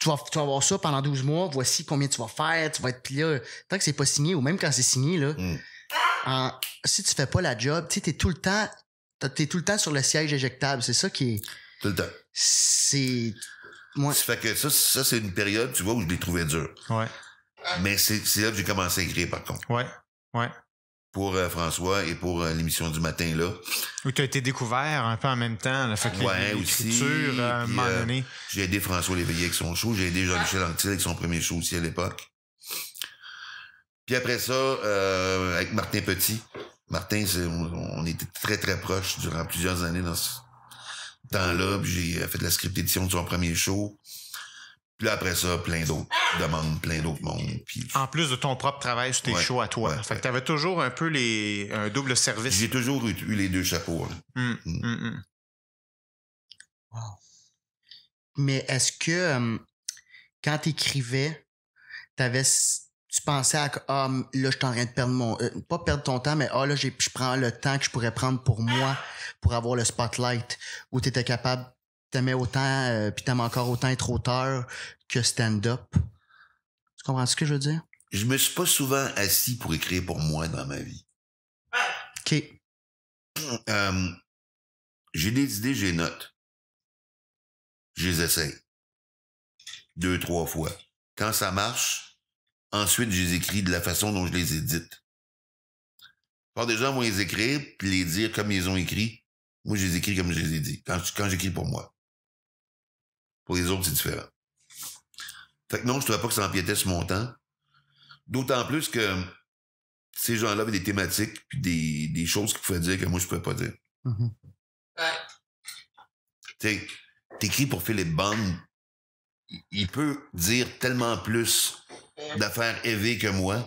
tu vas, tu avoir ça pendant 12 mois, voici combien tu vas faire, tu vas être, tant que c'est pas signé, ou même quand c'est signé, là, hmm. si tu fais pas la job, tu sais, t'es tout le temps T'es tout le temps sur le siège éjectable. C'est ça qui est. Tout le temps. C'est. Ça fait que ça, ça c'est une période, tu vois, où je l'ai trouvé dur. Ouais. Mais c'est là que j'ai commencé à écrire, par contre. Ouais. Ouais. Pour euh, François et pour euh, l'émission du matin, là. Où tu as été découvert un peu en même temps, la ouais, aussi, euh, J'ai aidé François Léveillé avec son show, j'ai aidé Jean-Michel Antil avec son premier show aussi à l'époque. Puis après ça, avec Martin Petit, Martin, on, était très, très proches durant plusieurs années dans ce temps-là. Puis j'ai euh, fait de la script édition de son premier show. Puis là, après ça, plein d'autres demandes, plein d'autres mondes. En plus de ton propre travail sur tes shows à toi. En fait que t'avais toujours un peu les, un double service. J'ai toujours eu, les deux chapeaux. Hein. Hum, hum. Hum, wow. Mais est-ce que tu euh, quand t'écrivais, t'avais tu pensais à ah là je suis en train de perdre mon euh, pas perdre ton temps mais ah là je prends le temps que je pourrais prendre pour moi pour avoir le spotlight où tu étais capable t'aimais autant euh, puis puis t'aimes encore autant être auteur que stand-up tu comprends ce que je veux dire je me suis pas souvent assis pour écrire pour moi dans ma vie ok hum, hum, j'ai des idées j'ai notes je les essaye deux trois fois quand ça marche Ensuite, je les écris de la façon dont je les édite. Par des gens vont les écrire, puis les dire comme ils ont écrit. Moi, je les écris comme je les ai dit, quand, j'écris pour moi. Pour les autres, c'est différent. Fait que non, je trouvais pas que ça empiétait sur mon temps. D'autant plus que ces gens-là avaient des thématiques puis des, choses qu'ils pouvaient dire que moi, je ne pouvais pas dire. Mm-hmm. ouais. Tu t'écris pour Philippe Bond, il peut dire tellement plus d'affaires élevées que moi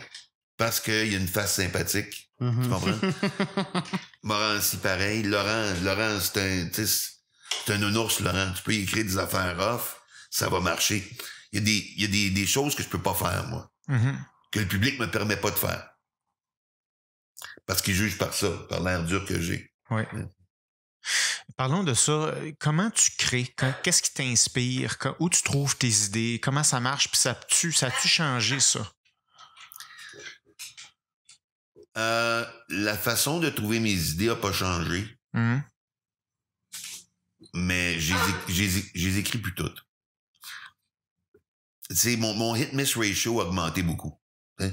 parce qu'il y a une face sympathique. Tu mhm. comprends? si pareil. Laurent, Laurent c'est un, c'est un ours, Laurent. Tu peux y écrire des affaires off, ça va marcher. Il y a des, y a des, des, choses que je peux pas faire, moi. Mhm. Que le public me permet pas de faire. Parce qu'il juge par ça, par l'air dur que j'ai. Oui. Parlons de ça. Euh, comment tu crées? Qu'est-ce qui t'inspire? Où tu trouves tes idées? Comment ça marche? Puis ça a-tu ça changé ça? Euh, la façon de trouver mes idées n'a pas changé. Mmh. Mais j'ai écrit plus tôt. C'est mon, mon hit-miss ratio a augmenté beaucoup. Hein?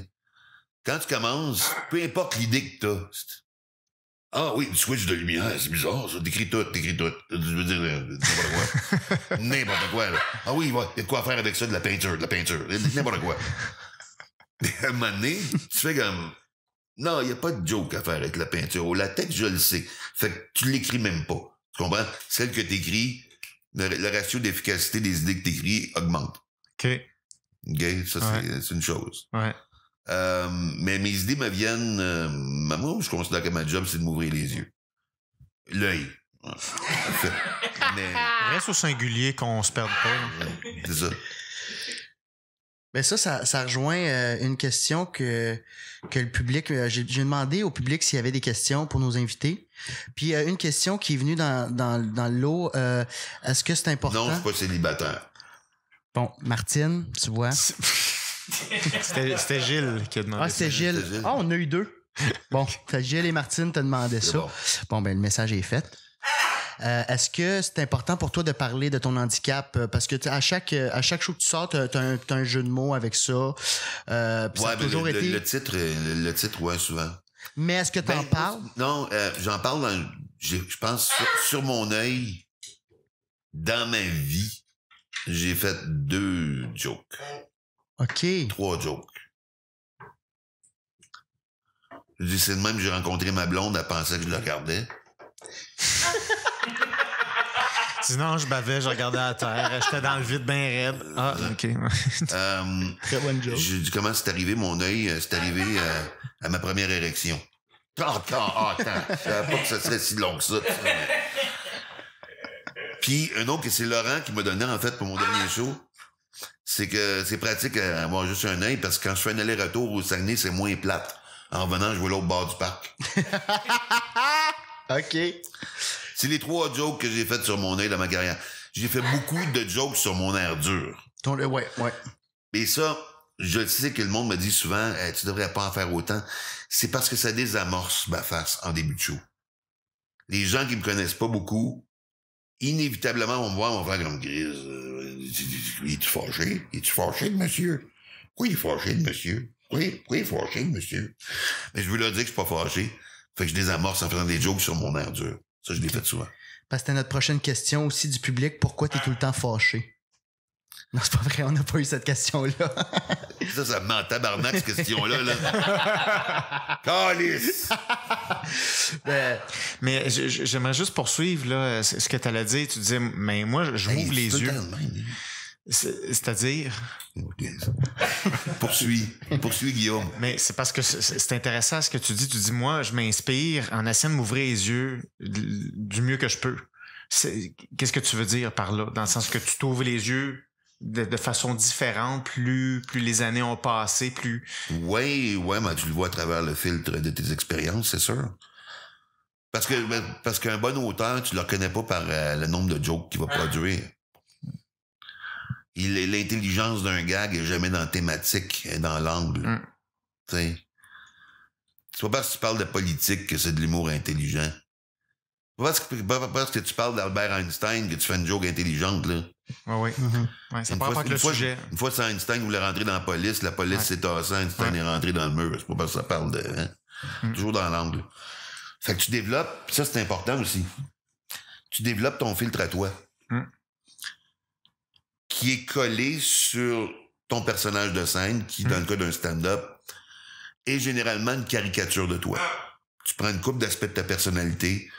Quand tu commences, peu importe l'idée que tu as, ah oui, le switch de lumière, c'est bizarre, ça. t'écris tout, t'écris tout. Je veux dire, euh, n'importe quoi. n'importe quoi, Ah oui, il y a de quoi faire avec ça, de la peinture, de la peinture, n'importe quoi. à un moment donné, tu fais comme... Non, il n'y a pas de joke à faire avec la peinture. la texte je le sais. Fait que tu l'écris même pas. Tu comprends? Celle que tu écris, le ratio d'efficacité des idées que tu écris augmente. OK. OK? Ça, c'est une chose. Ouais. Euh, mais mes idées me viennent. Euh, je considère que ma job, c'est de m'ouvrir les yeux. L'œil. Reste au singulier qu'on se perde pas. Hein. c'est ben ça. ça, ça, rejoint euh, une question que, que le public. Euh, j'ai demandé au public s'il y avait des questions pour nos invités. Puis une question qui est venue dans, dans, dans l'eau. Est-ce que c'est important? Non, je suis pas célibataire. Bon, Martine, tu vois. C'était Gilles qui a demandé. Ah, c'était Gilles. Ah, on a eu deux. Bon, Gilles et Martine te demandé ça. Bon. ben le message est fait. Euh, est-ce que c'est important pour toi de parler de ton handicap? Euh, parce que à chaque, à chaque show que tu sors, tu as, un jeu de mots avec ça. Euh, toujours le, été... le, titre, le, souvent. Mais est-ce que tu en ben, parles? Non, euh, j'en parle, je pense, sur, sur, mon œil, dans ma vie, j'ai fait deux jokes. OK. Trois jokes. Je dis, c'est de même, j'ai rencontré ma blonde, elle pensait que je la regardais. Sinon, je bavais, je regardais à terre, j'étais dans le vide bien raide. Ah, OK. Euh, Très bonne joke. J'ai dit, comment c'est arrivé mon œil? Euh, c'est arrivé euh, à ma première érection. Attends, ah, ah, ah, attends, je savais pas que ça serait si long que ça. Puis, un autre, c'est Laurent qui m'a donné, en fait, pour mon dernier show c'est que c'est pratique d'avoir juste un œil parce que quand je fais un aller-retour au Saguenay, c'est moins plate. En venant, je vais l'autre bord du parc. OK. C'est les trois jokes que j'ai faites sur mon œil dans ma carrière. J'ai fait beaucoup de jokes sur mon air dur. Ton, ouais, ouais. Et ça, je sais que le monde me dit souvent, eh, tu devrais pas en faire autant. C'est parce que ça désamorce ma face en début de show. Les gens qui me connaissent pas beaucoup inévitablement, on me voit, on me comme grise. Euh, il est fâché? Il est fâché, monsieur? Oui, il est fâché, monsieur. Oui, oui, fâché, monsieur. Mais je veux leur dire que je suis pas fâché. Fait que je désamorce en faisant des jokes sur mon air dur. Ça, je l'ai fait souvent. Parce que c'était notre prochaine question aussi du public. Pourquoi tu es ah. tout le temps fâché? Non, c'est pas vrai, on n'a pas eu cette question-là. ça, ça ment tabarnak, cette question-là. Là. Calice! Ben, mais j'aimerais juste poursuivre ce que tu allais dire. Tu disais, mais moi, je m'ouvre les yeux. Hein. C'est-à-dire. Oh, poursuis, poursuis, Guillaume. Mais c'est parce que c'est intéressant ce que tu dis. Tu dis, moi, je m'inspire en essayant de m'ouvrir les yeux du mieux que je peux. Qu'est-ce que tu veux dire par là? Dans le sens que tu t'ouvres les yeux de, façon différente plus, plus les années ont passé, plus. Oui, oui, mais tu le vois à travers le filtre de tes expériences, c'est sûr. Parce que ben, parce qu'un bon auteur, tu le reconnais pas par euh, le nombre de jokes qu'il va produire. L'intelligence d'un gag est jamais dans la thématique, dans l'angle. Mm. C'est pas parce que tu parles de politique que c'est de l'humour intelligent. Parce que, parce que tu parles d'Albert Einstein, que tu fais une joke intelligente, là. Oui, oui. Mhm. C'est pas Ouais, ça le sujet. une fois, c'est Einstein voulait rentrer dans la police, la police s'est ouais. tassée, Einstein est rentré dans le mur. C'est pas parce que ça parle de. Hein. Mm. Toujours dans l'angle. Fait que tu développes, ça c'est important aussi. Tu développes ton filtre à toi. Mm. Qui est collé sur ton personnage de scène, qui, dans mm. le cas d'un stand-up, est généralement une caricature de toi. Tu prends une coupe d'aspects de ta personnalité,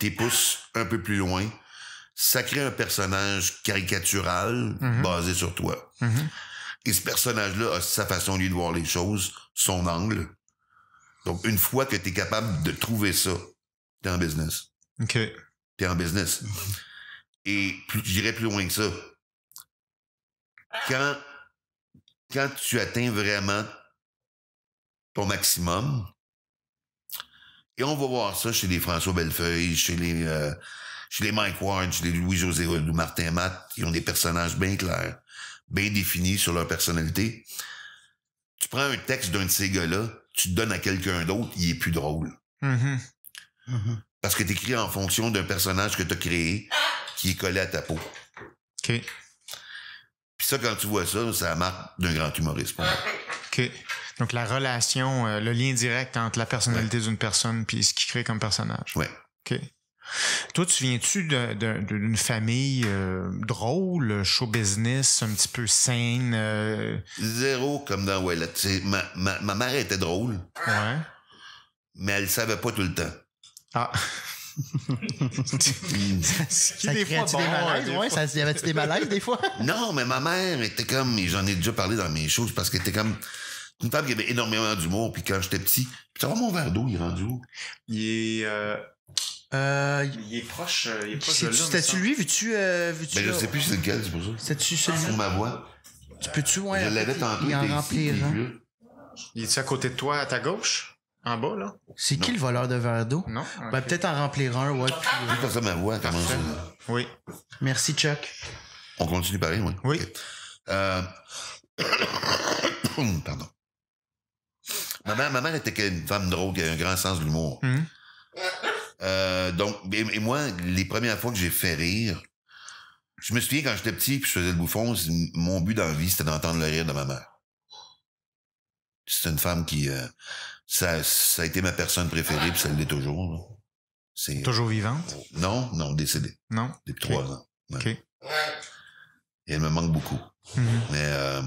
tes pousses un peu plus loin, ça crée un personnage caricatural mhm. basé sur toi. Mhm. Et ce personnage-là a sa façon de voir les choses, son angle. Donc, une fois que tu es capable de trouver ça, t'es en business. OK. T'es en business. Mhm. Et j'irai plus loin que ça. Quand, quand tu atteins vraiment ton maximum, et on va voir ça chez les François Bellefeuille, chez les, euh, les Mike Ward, chez les Louis-José ou Martin Matt, qui ont des personnages bien clairs, bien définis sur leur personnalité. Tu prends un texte d'un de ces gars-là, tu te donnes à quelqu'un d'autre, il est plus drôle. Mm-hmm. Mm-hmm. Parce que tu écris en fonction d'un personnage que tu as créé qui est collé à ta peau. OK. Puis ça, quand tu vois ça, ça marque d'un grand humoriste. OK. Donc la relation, euh, le lien direct entre la personnalité d'une personne puis ce qu'il crée comme personnage. Oui. OK. Toi, tu viens-tu d'une famille euh, drôle, show business, un petit peu saine? Euh? Zéro comme dans Wallet. Ma, ma, ma, mère était drôle. Ouais. Mais elle savait pas tout le temps. Ah. ça, créait des tu des malaises? ouais, ça, y avait-tu des malaises des fois? non, mais ma mère était comme, j'en ai déjà parlé dans mes choses parce qu'elle était comme une femme qui avait énormément d'humour. Puis quand j'étais petit, tu ça mon verre d'eau, il est rendu où? Il est. Euh, euh, il est proche, euh, il est proche de C'était-tu lui? Vu-tu. Euh, ben, je sais plus c'est lequel, c'est pour ça. C'était-tu ah, celui-là? Sur ma voix. Tu peux-tu, ouais. Je l'avais tantôt. Il en Il est à côté de toi, à ta gauche? En bas, là? C'est qui le voleur de verre d'eau? Non. Ben, peut-être en remplir un, ouais. Puis, ça, ma voix, comment Oui. Merci, Chuck. On continue pareil, ouais. oui. Euh, oui. Pardon. Ma mère, était une femme drôle qui avait un grand sens de l'humour. Hmm. Euh, donc, et, moi, les premières fois que j'ai fait rire, je me souviens quand j'étais petit puis je faisais le bouffon, mon but dans la vie, c'était d'entendre le rire de ma mère. C'est une femme qui, euh, ça, a été ma personne préférée, puis ça l'est toujours. C'est euh, toujours vivante Non, non, décédée. Non. Depuis trois ans. Et elle me manque beaucoup. Mhm. Mais euh,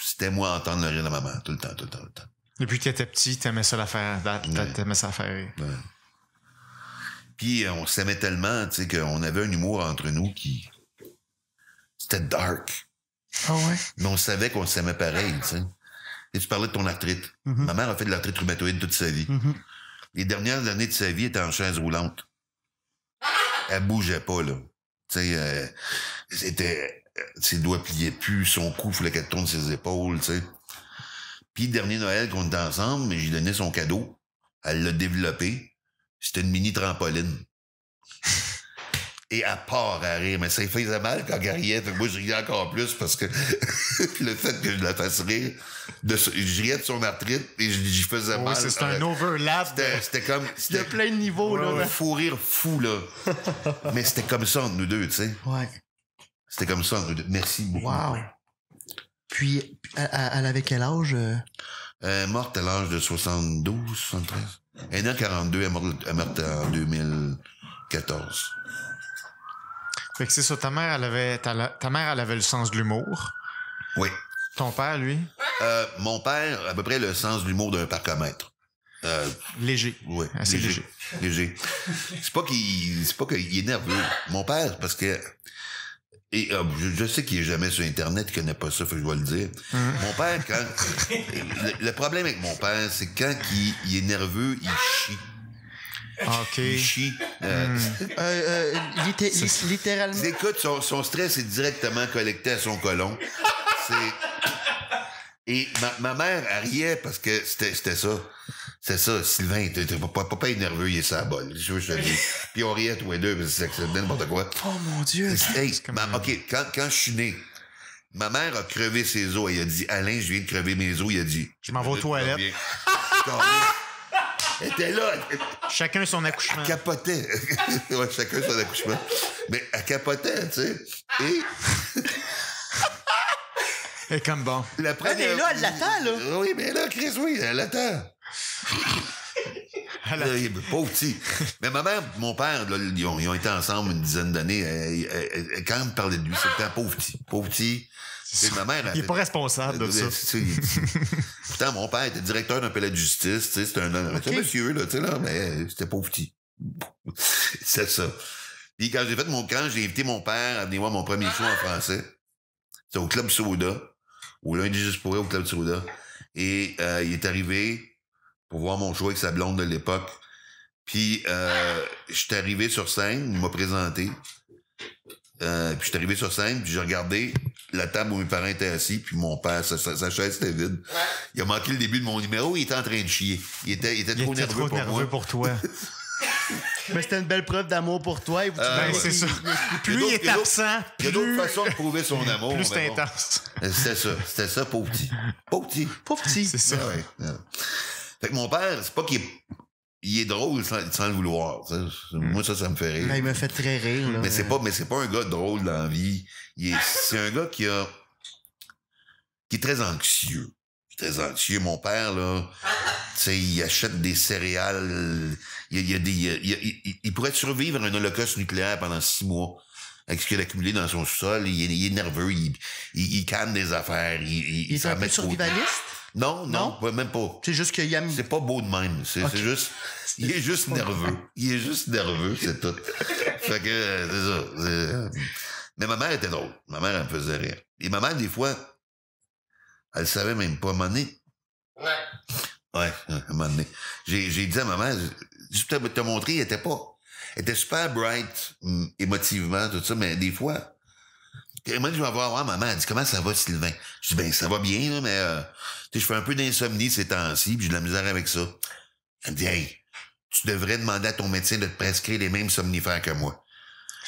c'était moi entendre le rire de maman tout le temps, tout le temps, tout le temps. Depuis que t'étais petit, t'aimais ça la faire, t'aimais ça faire. Puis euh, on s'aimait tellement, tu sais, qu'on avait un humour entre nous qui, c'était dark. Ah ouais. Mais on savait qu'on s'aimait pareil, tu sais tu parlais de ton arthrite. Mm-hmm. Ma mère a fait de l'arthrite rhumatoïde toute sa vie. Mm-hmm. Les dernières années de sa vie, elle était en chaise roulante. Elle bougeait pas, là. Euh, c'était... Euh, ses doigts pliaient plus, son cou, il fallait qu'elle tourne ses épaules, tu Puis, dernier Noël qu'on était ensemble, j'ai donné son cadeau. Elle l'a développé. C'était une mini trampoline et à part à rire, mais ça faisait mal quand elle riait. moi, je riais encore plus parce que le fait que je la fasse rire, je riais de son arthrite et je, faisais mal. C'est un euh, overlap. C'était comme. c'était plein de niveaux, Un fou rire fou, là. mais c'était comme ça entre nous deux, tu sais. Ouais. C'était comme ça entre nous deux. Merci beaucoup. Wow. Puis, elle avait quel âge? Euh? Elle est morte à l'âge de 72, 73. Elle est née en 42, elle est morte, elle est morte en 2014. Fait que c'est ça, ta mère, elle avait, ta, ta mère, elle avait le sens de l'humour. Oui. Ton père, lui? Euh, mon père, à peu près le sens de l'humour d'un parcomètre. Euh, léger. Oui. Assez ah, léger. Léger. c'est pas qu'il, c'est pas est nerveux. Mon père, parce que, et euh, je, sais qu'il est jamais sur Internet, il connaît pas ça, faut que je dois le dire. Hein? Mon père, quand, le, problème avec mon père, c'est quand il est nerveux, il chie. Ah, OK. Euh, hmm. euh, euh, littéralement. Écoute, son, son stress est directement collecté à son colon. C'est... Et ma, mère, elle riait parce que c'était, ça. C'est ça, Sylvain, t'es- pas pas nerveux, il est sa bolle. Je veux je Puis on riait tous les deux, parce que c'est n'importe quoi. Oh mon Dieu. Hey, OK, quand, quand je suis né, ma mère a crevé ses os. Elle a dit, Alain, je viens de crever mes os. Il a dit, Je m'en vais aux toilettes. Elle était là. Chacun son accouchement. Elle capotait. chacun son accouchement. Mais elle capotait, tu sais. Et. Et comme bon. La Elle est là, elle l'attend, là. Oui, mais là, Chris, oui, elle l'attend. est Pauvre petit. Mais ma mère, mon père, ils, ont, été ensemble une dizaine d'années. Quand même parlait de lui, c'était pauvre petit. Pauvre petit ma mère. Il n'est pas responsable de ça. Pourtant, mon père était directeur d'un palais de justice. C'était un okay. monsieur, là, là, mais c'était pauvre petit. C'est ça. Puis quand j'ai fait mon camp, j'ai invité mon père à venir voir mon premier show en français. C'était au Club Soda. Au lundi juste pour au Club Soda. Et euh, il est arrivé pour voir mon show avec sa blonde de l'époque. Puis euh, je suis arrivé sur scène, il m'a présenté. Euh, puis je suis arrivé sur scène, puis j'ai regardé la table où mes parents étaient assis, puis mon père, sa, chaise était vide. Il a manqué le début de mon numéro, il était en train de chier. Il était, il était il trop était nerveux trop pour nerveux pour toi. Mais c'était une belle preuve d'amour pour toi. Et euh, c'est Plus il est absent, Il y a d'autres façons de prouver son amour. Plus c'est intense. C'était ça. C'était ça, pauvre petit. Pauvre petit. Pauvre petit. C'est ça. Fait que mon père, c'est pas qu'il est il est drôle sans, le vouloir. Hmm. Moi, ça, ça me fait rire. Ben, il me fait très rire. Mais c'est pas, mais c'est pas un gars drôle dans la vie. c'est un gars qui a, qui est très anxieux. Très anxieux. Mon père, là, sais il achète des céréales. Il, a des, il, pourrait survivre à un holocauste nucléaire pendant six mois. Avec ce qu'il a accumulé dans son sol il, est nerveux, il, il, calme des affaires. Il, il, est un peu survivaliste? Non, non, même pas. C'est juste que y C'est pas beau de même. C'est juste... Il est juste nerveux. Il est juste nerveux, c'est tout. fait que, euh, c'est ça. Euh, mais ma mère était drôle. Ma mère, elle me faisait rire. Et ma mère, des fois, elle savait même pas monnaie. Ouais. Ouais, à J'ai dit à ma mère, je te, te montrer, elle était pas. Elle était super bright, hum, émotivement, tout ça, mais des fois, moi, je vais voir, ma maman, elle dit, comment ça va, Sylvain? Je dis, ben, ça va bien, mais euh, sais, je fais un peu d'insomnie ces temps-ci, puis j'ai de la misère avec ça. Elle me dit, hey, tu devrais demander à ton médecin de te prescrire les mêmes somnifères que moi.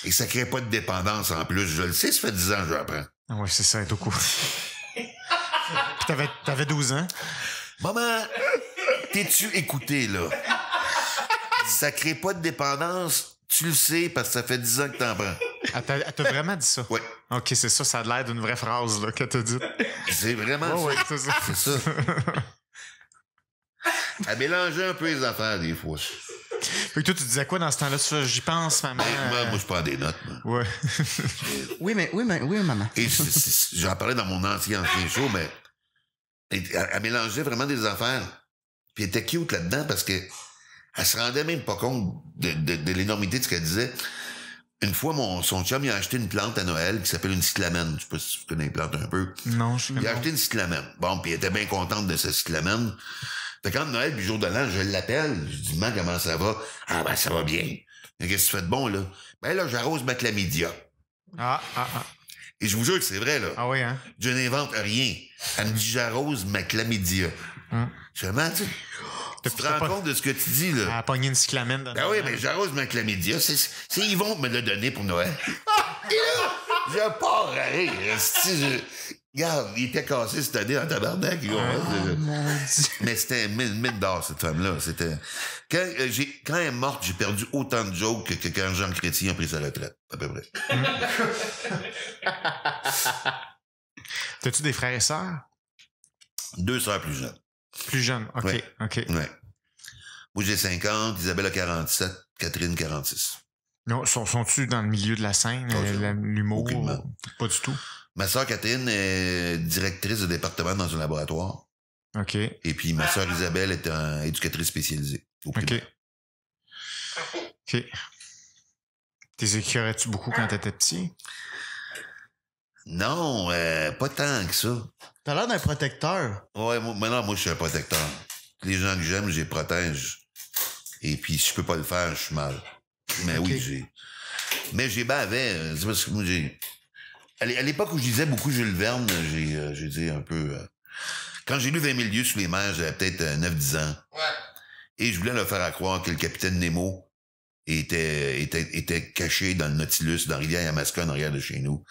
Et ça crée pas de dépendance en plus. Je le sais, ça fait 10 ans que je l'apprends. Ah oui, c'est ça, tout court. puis tu t'avais 12 ans. Maman, t'es-tu écouté, là? ça crée pas de dépendance, tu le sais, parce que ça fait 10 ans que t'en prends. Elle ah, t'a, ah, vraiment dit ça? Oui. OK, c'est ça, ça a l'air d'une vraie phrase là, t'a dit. C'est vraiment ça. ça. c'est ça. Elle mélangeait un peu les affaires des fois. Fait toi, tu disais quoi dans ce temps-là? J'y pense, maman. Euh, moi, je prends des notes. Moi. Ouais. oui, mais, oui, mais, oui, maman. j'en parlais dans mon ancien, show, mais elle, mélangeait vraiment des affaires. Puis elle était cute là-dedans parce que elle se rendait même pas compte de l'énormité de ce qu'elle disait une fois, mon, son chum, il a acheté une plante à Noël qui s'appelle une cyclamène. Je sais pas si tu connais les plantes un peu. Non, je pas. Il a acheté une cyclamène. Bon, puis il était bien contente de sa cyclamène. Fait quand Noël, puis jour de l'an, je l'appelle. Je dis, man, comment ça va? Ah, ben, ça va bien. Qu'est-ce que tu fais de bon, là? Ben, là, j'arrose ma chlamydia. Ah, ah, ah. Et je vous jure que c'est vrai, là. Ah oui, hein? Je n'invente rien. Elle me dit, j'arrose ma chlamydia. Hum. Je tu sais... Tu te rends compte de ce que tu dis, là? À pogner une cyclamène. Ben oui, mais j'arrose ma chlamydia. C'est ils vont me l'a donner pour Noël. Et là, je pars à rire. Regarde, il était cassé cette année en tabarnak. Oh, mais c'était mille, mille d'or, cette femme-là. C'était... Quand, euh, quand elle est morte, j'ai perdu autant de jokes que, quand Jean Chrétien a pris sa retraite, à peu près. T'as-tu des frères et sœurs? Deux sœurs plus jeunes. Plus jeune, OK. OK. Ouais. Moi, j'ai 50, Isabelle a 47, Catherine 46. Non, sont-tu dans le milieu de la scène, euh, l'humour? Pas du tout. Ma soeur Catherine est directrice de département dans un laboratoire. OK. Et puis ma soeur Isabelle est un éducatrice spécialisée. OK. OK. T'es tu beaucoup quand t'étais petit? Non, euh, pas tant que ça. T'as l'air d'un protecteur. Ouais, moi, moi, je suis un protecteur. Les gens que j'aime, je les protège. Et puis, si je peux pas le faire, je suis mal. Mais oui, j'ai. Mais j'ai bavé. Euh, que À l'époque où je disais beaucoup Jules Verne, j'ai euh, dit un peu. Quand j'ai lu 20 000 lieux sous les mers, j'avais peut-être 9-10 ans. Ouais. Et je voulais leur faire croire que le capitaine Nemo était, était, était caché dans le Nautilus, dans la rivière Yamaska, en arrière de chez nous.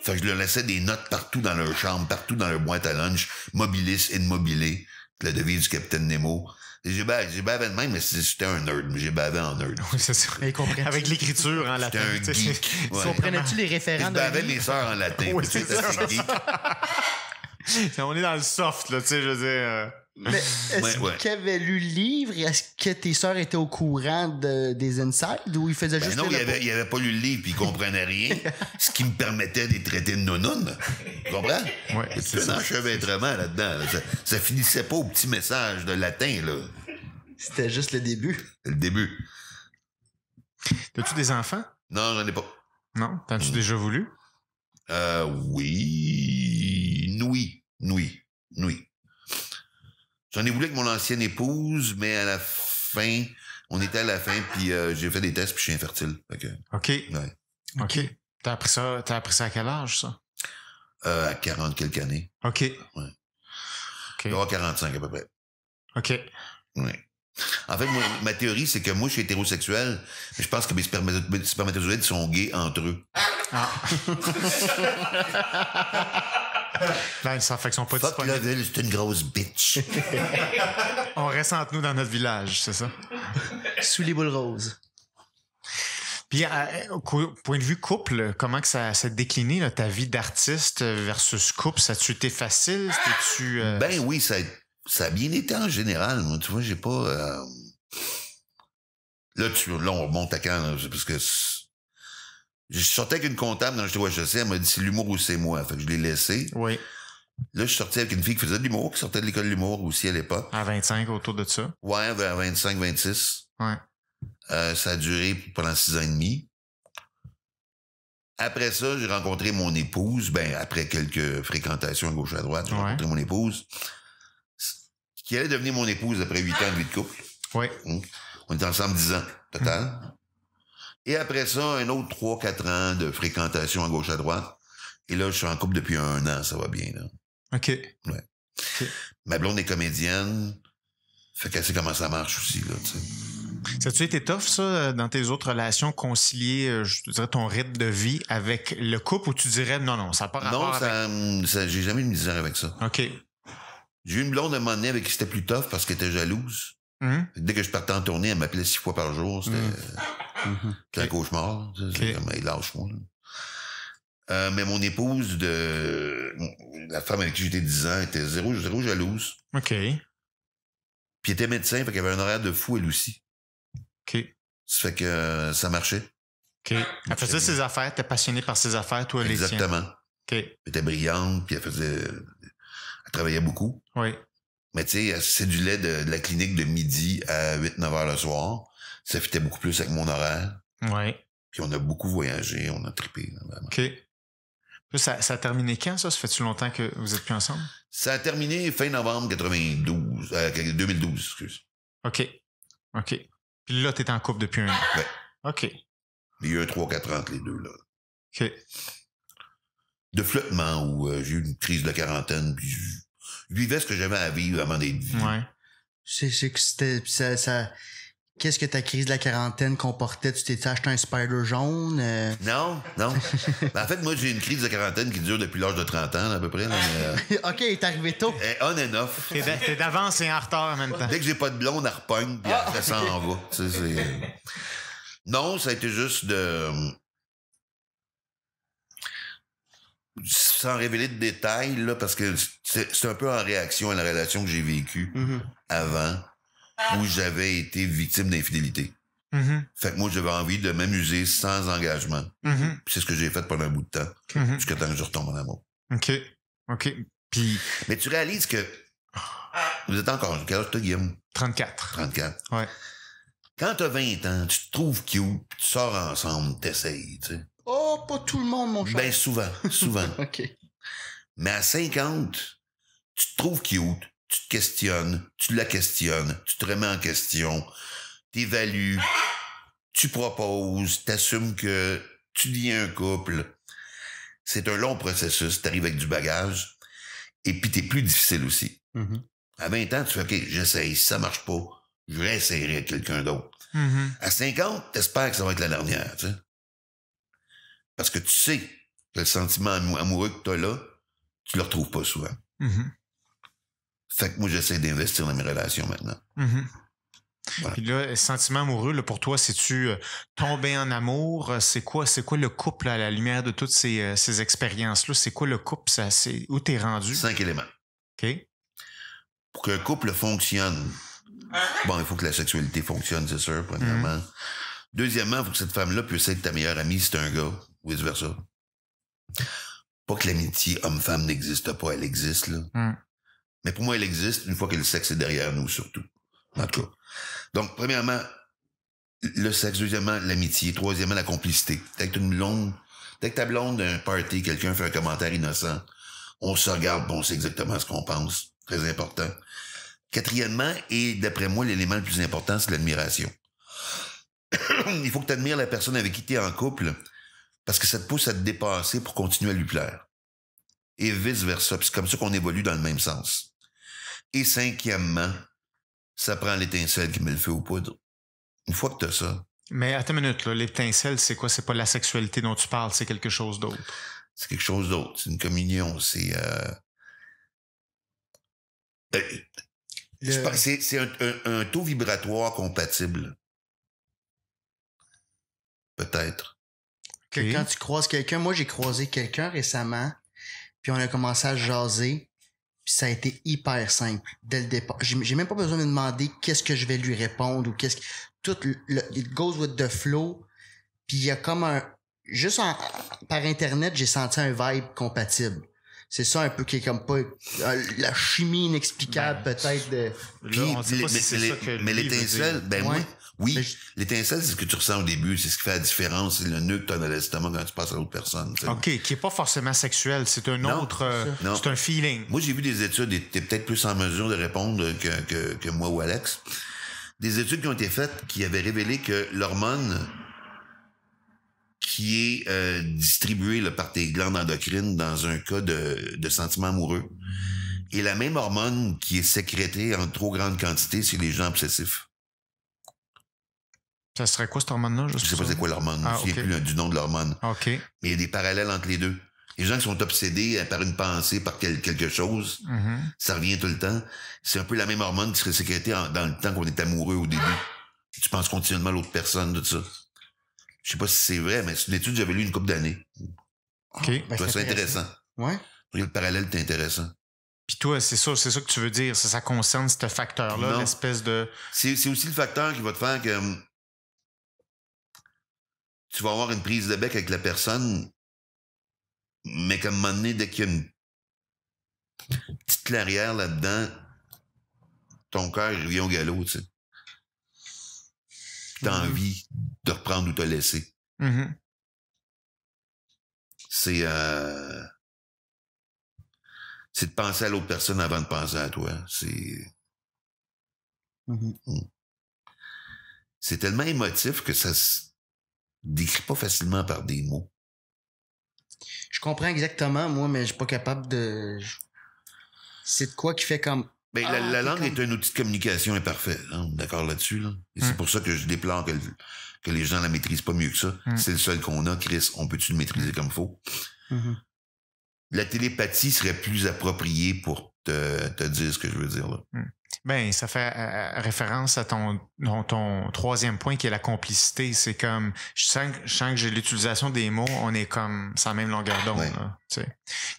Fait que je leur laissais des notes partout dans leur chambre, partout dans leur boîte à lunch, mobilis, immobilé, la devise du capitaine Nemo. J'ai bavé, de même, mais c'était un nerd. J'ai bavé en nerd. Oui, c'est sûr. avec l'écriture en latin. C'était un geek. tu les référents de. Je bavais mes sœurs en latin. Oui, c'est ça. on est dans le soft, là, tu sais, je veux dire. Euh. Mais est-ce ouais, qu'il avait lu le livre et est-ce que tes sœurs étaient au courant des insides ou il faisait ben juste. Non, il avait, avait, pas lu le livre et il comprenait rien, ce qui me permettait d'être traité de non Tu comprends? Ouais, c'est un enchevêtrement là-dedans. Ça, ne finissait pas au petit message de latin, là. C'était juste le début. Le début. T'as-tu des enfants? Non, j'en ai pas. Non? T'en-tu mm. déjà voulu? Euh, oui. Oui. Oui. Oui. J'en ai voulu avec mon ancienne épouse, mais à la fin, on était à la fin, puis euh, j'ai fait des tests, puis je suis infertile. OK. OK. T'as appris ça, appris ça à quel âge, ça? Euh, à 40 quelques années. OK. Ouais. ok 45 à peu près. OK. Oui. En fait, ma théorie, c'est que moi, je suis hétérosexuel, mais je pense que mes spermatozoïdes sont gays entre eux. Ah. Là, ça fait pas Fuck la ville, c'est une grosse bitch. On reste entre nous dans notre village, c'est ça? Sous les boules roses. Puis, euh, au point de vue couple, comment que ça s'est décliné, ta vie d'artiste versus couple? Ça a-tu été facile? tu euh, Ben oui, ça a, ça bien été en général. Moi, tu vois, j'ai pas... Euh, là, tu, là, on remonte à quand? parce que je sortais avec une comptable dans le HEC, elle m'a dit c'est l'humour ou c'est moi. Fait que je l'ai laissé. Oui. Là, je sortais avec une fille qui faisait de l'humour, qui sortait de l'école de l'humour aussi à l'époque. À 25, autour de ça? Ouais, vers 25, 26. Ouais. Euh, ça a duré pendant six ans et demi. Après ça, j'ai rencontré mon épouse. Ben, après quelques fréquentations à gauche à droite, j'ai rencontré mon épouse. Qui allait devenir mon épouse après huit ans de vie de couple. Oui. Hein? On est ensemble dix ans, total. Hum. Et après ça, un autre 3-4 ans de fréquentation à gauche à droite. Et là, je suis en couple depuis un an, ça va bien. OK. Ouais. Ma blonde est comédienne. Fait qu'elle sait comment ça marche aussi, là, Ça a-tu été tough, ça, dans tes autres relations, concilier, euh, je dirais, ton rythme de vie avec le couple ou tu dirais non, non, ça n'a pas rapport Non, ça, j'ai jamais eu de misère avec ça. OK. J'ai eu une blonde à un moment donné avec qui c'était plus tough parce qu'elle était jalouse. Hmm? Dès que je partais en tournée, elle m'appelait six fois par jour. C'était hmm. euh, un cauchemar. Okay. Comme, elle lâche moi. Euh, mais mon épouse, de la femme avec qui j'étais 10 ans, était zéro, jalouse. OK. Puis elle était médecin, fait qu'elle avait un horaire de fou, elle aussi. OK. Ça fait que euh, ça marchait. OK. Elle faisait ses affaires, t'es passionné par ses affaires, toi, Exactement. les Exactement. OK. Elle était brillante, puis elle faisait... Elle travaillait beaucoup. Oui. Mais tu sais, c'est du lait de, la clinique de midi à 8-9 heures le soir. Ça fitait beaucoup plus avec mon horaire. Oui. Puis on a beaucoup voyagé, on a trippé. Vraiment. OK. Ça, ça, a terminé quand, ça? Ça fait-tu longtemps que vous êtes plus ensemble? Ça a terminé fin novembre 92, 2012, euh, excuse. OK. OK. Puis là, t'es en couple depuis un an. Oui. OK. Il y a eu un 3-4 ans entre les deux, là. OK. De flottement où euh, j'ai eu une crise de quarantaine, puis vivais ce que j'avais à vivre avant d'être moment Ouais. C'est que c'était. Ça, ça... Qu'est-ce que ta crise de la quarantaine comportait? Tu t'es acheté un spider jaune? Euh? Non, non. Ben, en fait, moi, j'ai une crise de quarantaine qui dure depuis l'âge de 30 ans, à peu près. Euh, OK, est arrivé tôt. on and off. T'es d'avance et en retard en même temps. Dès que j'ai pas de blonde, elle repogne, puis ça s'en ah! va. Euh, non, ça a été juste de sans révéler de détails, là, parce que c'est un peu en réaction à la relation que j'ai vécue mm-hmm. avant, où j'avais été victime d'infidélité. Mm-hmm. Fait que moi, j'avais envie de m'amuser sans engagement. Mm-hmm. C'est ce que j'ai fait pendant un bout de temps, jusqu'à temps que je retombe en amour. OK. OK. Puis... Mais tu réalises que vous êtes encore... Quel âge t'as, Guillaume? 34. 34. Ouais. Quand t'as 20 ans, tu te trouves cute, tu sors ensemble, t'essayes, tu sais pas tout le monde, mon cher. Ben, souvent, souvent. OK. Mais à 50, tu te trouves cute, tu te questionnes, tu la questionnes, tu te remets en question, t'évalues, tu proposes, tu assumes que tu dis un couple. C'est un long processus, t'arrives avec du bagage, et puis t'es plus difficile aussi. Mm-hmm. À 20 ans, tu fais, OK, j'essaye, si ça marche pas, je réessayerai avec quelqu'un d'autre. Mm-hmm. À 50, t'espères que ça va être la dernière, tu sais. Parce que tu sais que le sentiment amoureux que tu as là, tu le retrouves pas souvent. Mm-hmm. Fait que moi, j'essaie d'investir dans mes relations maintenant. Mm-hmm. Puis là, sentiment amoureux, pour toi, si tu euh, tombais en amour? Euh, c'est quoi, c'est quoi le couple à la lumière de toutes ces, euh, expériences-là? C'est quoi le couple? Ça, où t'es rendu? Cinq éléments. OK. Pour qu'un couple fonctionne, bon, il faut que la sexualité fonctionne, c'est sûr, premièrement. Mm-hmm. Deuxièmement, il faut que cette femme-là puisse être ta meilleure amie si t'es un gars ou vice-versa. Pas que l'amitié homme-femme n'existe pas, elle existe, là. Hmm. Mais pour moi, elle existe une fois que le sexe est derrière nous, surtout. En tout cas. Donc, premièrement, le sexe. Deuxièmement, l'amitié. Troisièmement, la complicité. Dès que une blonde, que ta blonde d'un party, quelqu'un fait un commentaire innocent, on se regarde, bon, c'est sait exactement ce qu'on pense. Très important. Quatrièmement, et d'après moi, l'élément le plus important, c'est l'admiration. Il faut que tu admires la personne avec qui tu es en couple parce que ça te pousse à te dépasser pour continuer à lui plaire. Et vice-versa. Puis c'est comme ça qu'on évolue dans le même sens. Et cinquièmement, ça prend l'étincelle qui met le feu aux poudres. Une fois que tu as ça. Mais attends une minute, l'étincelle, c'est quoi? C'est pas la sexualité dont tu parles, c'est quelque chose d'autre. C'est quelque chose d'autre. C'est une communion. C'est. Euh, euh, c'est un taux vibratoire compatible. Peut-être que quand tu croises quelqu'un, moi j'ai croisé quelqu'un récemment, puis on a commencé à jaser, puis ça a été hyper simple dès le départ. J'ai même pas besoin de me demander qu'est-ce que je vais lui répondre ou qu'est-ce que tout le, it goes with the flow. Puis il y a comme un juste en, par internet, j'ai senti un vibe compatible. C'est ça un peu qui est comme pas euh, la chimie inexplicable ben, peut-être de mais l'étincelle ben oui. Oui, l'étincelle, c'est ce que tu ressens au début, c'est ce qui fait la différence, c'est le nœud que tu as dans l'estomac quand tu passes à l'autre personne. OK, qui est pas forcément sexuel, c'est un autre... Euh, c'est un feeling. Moi, j'ai vu des études, et tu es peut-être plus en mesure de répondre que, que, moi ou Alex, des études qui ont été faites qui avaient révélé que l'hormone qui est euh, distribuée par tes glandes endocrines dans un cas de, de sentiment amoureux. est la même hormone qui est sécrétée en trop grande quantité chez les gens obsessifs. Ça serait quoi cette hormone-là? Je sais pas c'est quoi l'hormone. je ne plus du nom de l'hormone. Ah, OK. Mais il y a des parallèles entre les deux. Les gens qui sont obsédés euh, par une pensée, par quelque chose, mm-hmm. ça revient tout le temps. C'est un peu la même hormone qui serait sécrétée dans le temps qu'on est amoureux au début. Tu penses continuellement à l'autre personne, de ça. Je sais pas si c'est vrai, mais c'est une étude que j'avais lue une couple d'années. OK. Ah, ben, c'est intéressant. Oui. Le parallèle est intéressant. Puis toi, c'est ça, c'est ça que tu veux dire. Ça, ça concerne ce facteur-là, l'espèce de. C'est aussi le facteur qui va te faire que hum, tu vas avoir une prise de bec avec la personne, mais comme un moment donné, dès qu'il y a une petite clairière là-dedans, ton cœur revient au galop, tu sais. T'as mm-hmm. envie de reprendre ou te laisser. Mm-hmm. C'est euh... c'est de penser à l'autre personne avant de penser à toi. C'est mm-hmm. mm. c'est tellement émotif que ça décrit pas facilement par des mots. Je comprends exactement, moi, mais je suis pas capable de. C'est de quoi qui fait comme. Ben, la, ah, langue est un outil de communication imparfait, hein, d'accord là-dessus. c'est hmm. pour ça que je déplore que, les gens la maîtrisent pas mieux que ça. Hmm. C'est le seul qu'on a, Chris. On peut-tu le maîtriser comme faut? Mm-hmm. la télépathie serait plus appropriée pour te, te, dire ce que je veux dire. Là. Hmm. Bien, ça fait euh, euh, référence à ton, ton, troisième point qui est la complicité. C'est comme, je sens, que j'ai l'utilisation des mots, on est comme sans même longueur d'onde.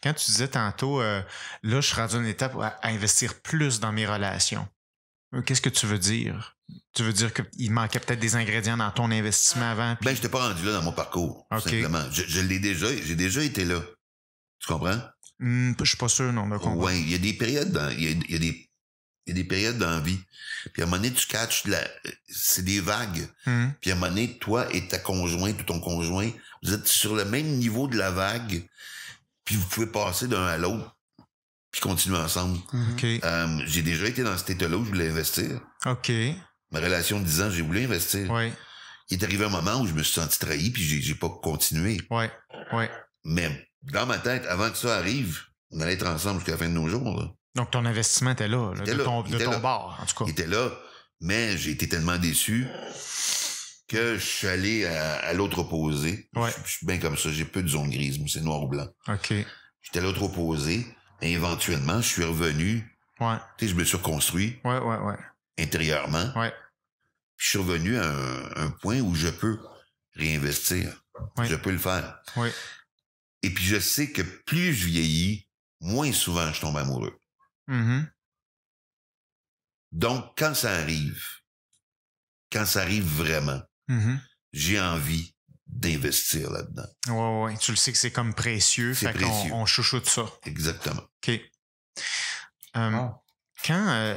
Quand tu disais tantôt, euh, là, je suis rendu à une étape à, investir plus dans mes relations. Qu'est-ce que tu veux dire? Tu veux dire qu'il manquait peut-être des ingrédients dans ton investissement avant? Bien, Ben, je n'étais pas rendu là dans mon parcours, simplement. Je, l'ai déjà, j'ai déjà été là. Tu comprends? Hum, je suis pas sûr, non, Oui, il y a des périodes, il y a des il y a des périodes dans vie. Puis à un moment donné, tu catches, la... c'est des vagues. Hmm. Puis à un moment donné, toi et ta conjointe ou ton conjoint, vous êtes sur le même niveau de la vague, puis vous pouvez passer d'un à l'autre, puis continuer ensemble. Hmm. Euh, j'ai déjà été dans cet état-là où je voulais investir. OK. Ma relation de 10 ans, j'ai voulu investir. Il est arrivé un moment où je me suis senti trahi, puis j'ai, j'ai pas continué. Mais dans ma tête, avant que ça arrive, on allait être ensemble jusqu'à la fin de nos jours. Donc ton investissement était là, de ton, de ton en tout cas. Il était là, mais j'ai été tellement déçu que je suis allé à, l'autre opposé. Ouais. Je, suis bien comme ça, j'ai peu de zone grise, c'est noir ou blanc. OK. J'étais à l'autre opposé, et éventuellement, je suis revenu. Ouais. Tu sais, je me suis reconstruit. Ouais, ouais, ouais. Intérieurement. Ouais. Puis je suis revenu à un, point où je peux réinvestir. Ouais. Je peux le faire. Oui. Et puis je sais que plus je vieillis, moins souvent je tombe amoureux. Mmh Donc, quand ça arrive, quand ça arrive vraiment, mmh j'ai envie d'investir là-dedans. Oui, oui. Tu le sais que c'est comme précieux. On, chouchoute ça. Exactement. OK. Ah. Quand euh,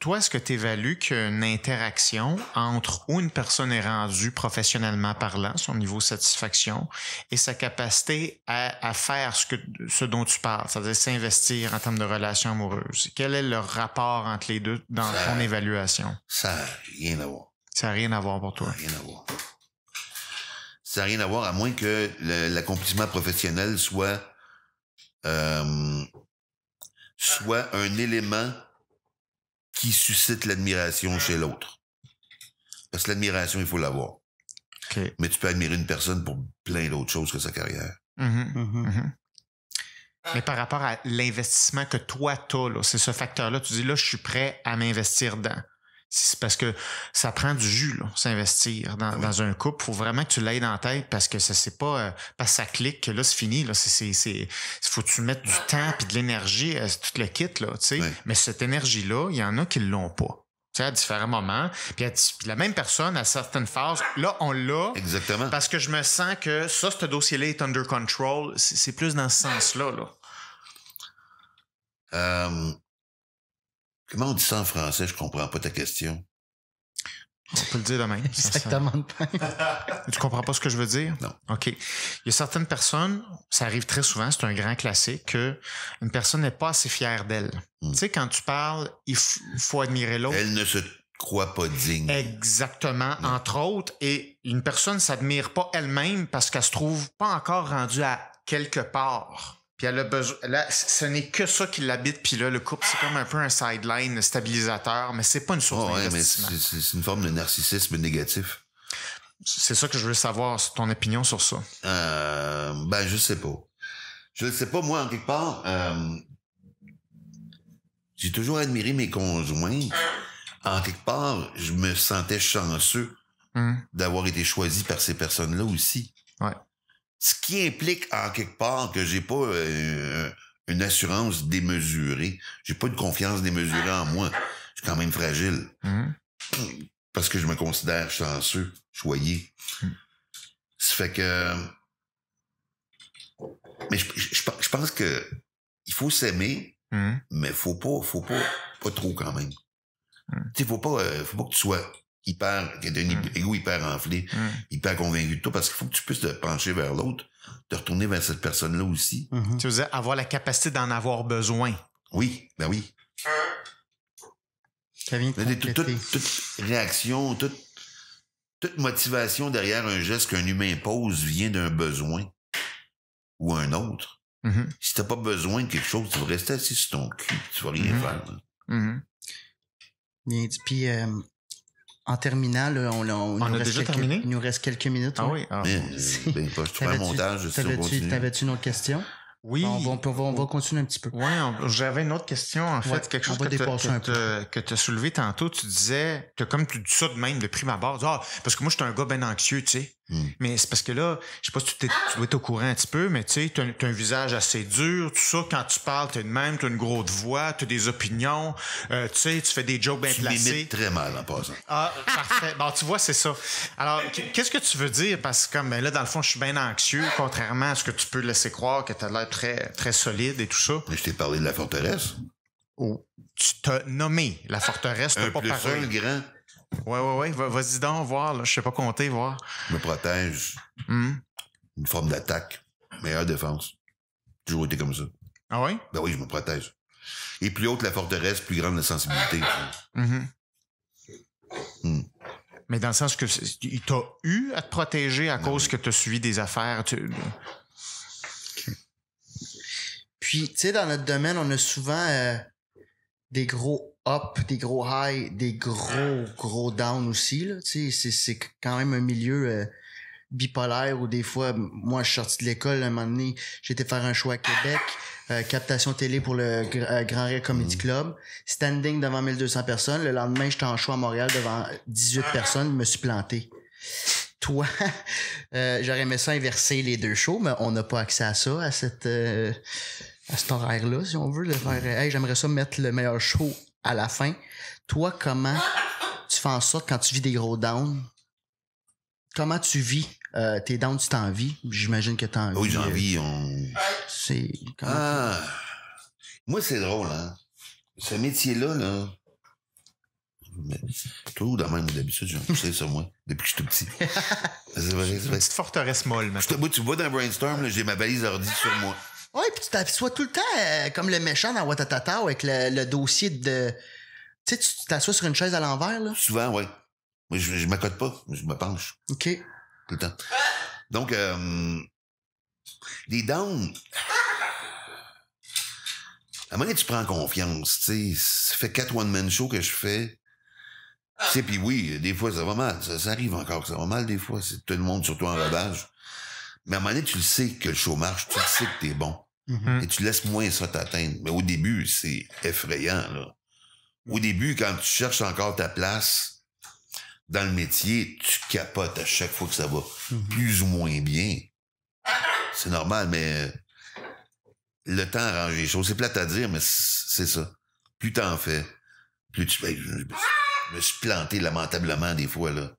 toi, est-ce que tu évalues qu'une interaction entre où une personne est rendue professionnellement parlant, son niveau de satisfaction, et sa capacité à, faire ce, que, ce dont tu parles, c'est-à-dire s'investir en termes de relations amoureuses? Quel est le rapport entre les deux dans ton évaluation? Ça n'a rien à voir. Ça n'a rien à voir pour toi. Ça n'a rien à voir. Ça n'a rien à voir à moins que l'accomplissement professionnel soit, euh, soit un élément qui suscite l'admiration chez l'autre. Parce que l'admiration, il faut l'avoir. Mais tu peux admirer une personne pour plein d'autres choses que sa carrière. Mm-hmm. Mm-hmm. Mm-hmm. Ah. Mais par rapport à l'investissement que toi, as, c'est ce facteur-là, tu dis là, je suis prêt à m'investir dans. C'est parce que ça prend du jus, s'investir dans, un couple. Faut vraiment que tu l'aies dans la tête parce que ça c'est pas euh, parce ça clique que là c'est fini. Là, faut que tu mettes du temps et de l'énergie, à euh, tout le kit là. mais cette énergie là, il y en a qui l'ont pas. à différents moments. Puis, la même personne, à certaines phases, là, on l'a. Exactement. Parce que je me sens que ça, ce dossier-là est under control. C'est plus dans ce sens-là. Là. Euh, Comment on dit ça en français? Je comprends pas ta question. On peut le dire de même. Exactement de même. tu comprends pas ce que je veux dire? Non. OK. Il y a certaines personnes, ça arrive très souvent, c'est un grand classique, que une personne n'est pas assez fière d'elle. Hmm. Tu sais, quand tu parles, il faut admirer l'autre. Elle ne se croit pas digne. Exactement, entre autres. Et une personne s'admire pas elle-même parce qu'elle se trouve pas encore rendue à quelque part. Puis elle a besoin. Là, ce n'est que ça qui l'habite. Puis là, le couple, c'est comme un peu un sideline stabilisateur, mais c'est pas une source oh, ouais, mais c'est une forme de narcissisme négatif. C'est ça que je veux savoir, ton opinion sur ça. Euh, ben, je sais pas. Je ne sais pas, moi, en quelque part, euh, j'ai toujours admiré mes conjoints. En quelque part, je me sentais chanceux hum. d'avoir été choisi par ces personnes-là aussi. Ouais. Ce qui implique en quelque part que j'ai pas euh, une assurance démesurée. J'ai pas de confiance démesurée en moi. Je suis quand même fragile. Mhm. Parce que je me considère chanceux, choyé. Mhm. Ça fait que. Mais je, pense que il faut s'aimer, mhm. mais faut pas, faut pas, pas trop quand même. Il faut pas, euh, faut pas que tu sois hyper, qui est un égo hyper enflé, hmm. hyper convaincu de toi, parce qu'il faut que tu puisses te pencher vers l'autre, te retourner vers cette personne-là aussi. Mm-hmm. Tu veux dire avoir la capacité d'en avoir besoin. Oui, ben oui. Ça vient toute, réaction, toute, motivation derrière un geste qu'un humain pose vient d'un besoin ou un autre. Si mm-hmm. tu Si t'as pas besoin de quelque chose, tu vas rester assis sur ton cul, tu vas rien mm-hmm. faire. Puis euh, en terminale, euh, on, on, a déjà terminé? Il nous reste quelques minutes. Ah oui? Ah, mais, euh, ben, je fais un montage. T'avais-tu une autre question? Oui. On va, on, oh. on va, continuer un petit peu. Oui, j'avais une autre question, en fait, quelque chose que tu as, soulevé tantôt. Tu disais que comme tu dis ça de même de prime abord, ah, parce que moi, je suis un gars bien anxieux, tu sais. Hmm. Mais c'est parce que là, je sais pas si tu, tu au courant un petit peu, mais tu sais, t'as un visage assez dur, tout ça. Quand tu parles, t'es de même, t'as une grosse voix, t'as des opinions, euh, tu sais, tu fais des jokes bien placés. Tu très mal en passant. Ah, parfait. Bon, tu vois, c'est ça. Alors, qu'est-ce que tu veux dire? Parce que ben là, dans le fond, je suis bien anxieux, contrairement à ce que tu peux laisser croire que t'as l'air très, très solide et tout ça. Mais je t'ai parlé de la forteresse. Oh, tu t'as nommé la forteresse, t'as pas parlé. Un grand Ouais, ouais, ouais. Vas-y donc, voir. Là. Je sais pas compter, voir. Je me protège. Hmm? Une forme d'attaque. Meilleure défense. Toujours été comme ça. Ah oui? Ben oui, je me protège. Et plus haute la forteresse, plus grande la sensibilité. Mm-hmm. Hmm. Mais dans le sens que tu as eu à te protéger à ben cause que tu as suivi des affaires. Puis, tu sais, dans notre domaine, on a souvent euh, des gros up, des gros highs, des gros, ah. gros downs aussi. Là. C'est, c'est quand même un milieu euh, bipolaire où des fois, moi, je suis sorti de l'école, un moment donné, j'étais faire un show à Québec, euh, captation télé pour le euh, Grand Rire Comedy mm. Club, standing devant 1200 personnes. Le lendemain, j'étais en show à Montréal devant 18 ah. personnes, je me suis planté. Toi, j'aurais aimé ça inverser les deux shows, mais on n'a pas accès à ça, à cette à cet horaire-là, si on veut, le faire euh, Hey, j'aimerais ça mettre le meilleur show à la fin. Toi, comment tu fais en sorte quand tu vis des gros downs? Comment tu vis? Euh, t'es down, tu t'en vis. J'imagine que t'en vis. Oui, j'en euh, vis. On... C'est. Ah. Moi, c'est drôle, hein. Ce métier-là, là. Mais, tout dans même d'habitude, j'ai poussé sur moi depuis que je suis tout petit. c'est vrai, c'est vrai. Une petite forteresse molle, Tu vois, dans Brainstorm, j'ai ma valise ordi sur moi. Oui, puis tu t'assois tout le temps euh, comme le méchant dans Watatata avec le, dossier de. Tu sais, tu t'assois sur une chaise à l'envers, là. Souvent, oui. Moi, je, ne m'accote pas, je me penche. OK. Tout le temps. Donc, les euh, dents. À moins que tu prends confiance, tu sais. Ça fait quatre one-man shows que je fais. Tu sais, puis oui, des fois, ça va mal. Ça, arrive encore, ça va mal des fois. C'est tout le monde, surtout en rodage. Mais à un moment donné, tu le sais que le show marche, tu le sais que t'es bon. Mm-hmm. Et tu laisses moins ça t'atteindre. Mais au début, c'est effrayant, là. Au mm-hmm. début, quand tu cherches encore ta place dans le métier, tu capotes à chaque fois que ça va mm-hmm. plus ou moins bien. C'est normal, mais le temps arrange les choses. C'est plate à dire, mais c'est ça. Plus t'en fais, plus tu... Ben, je me suis planté lamentablement des fois, là.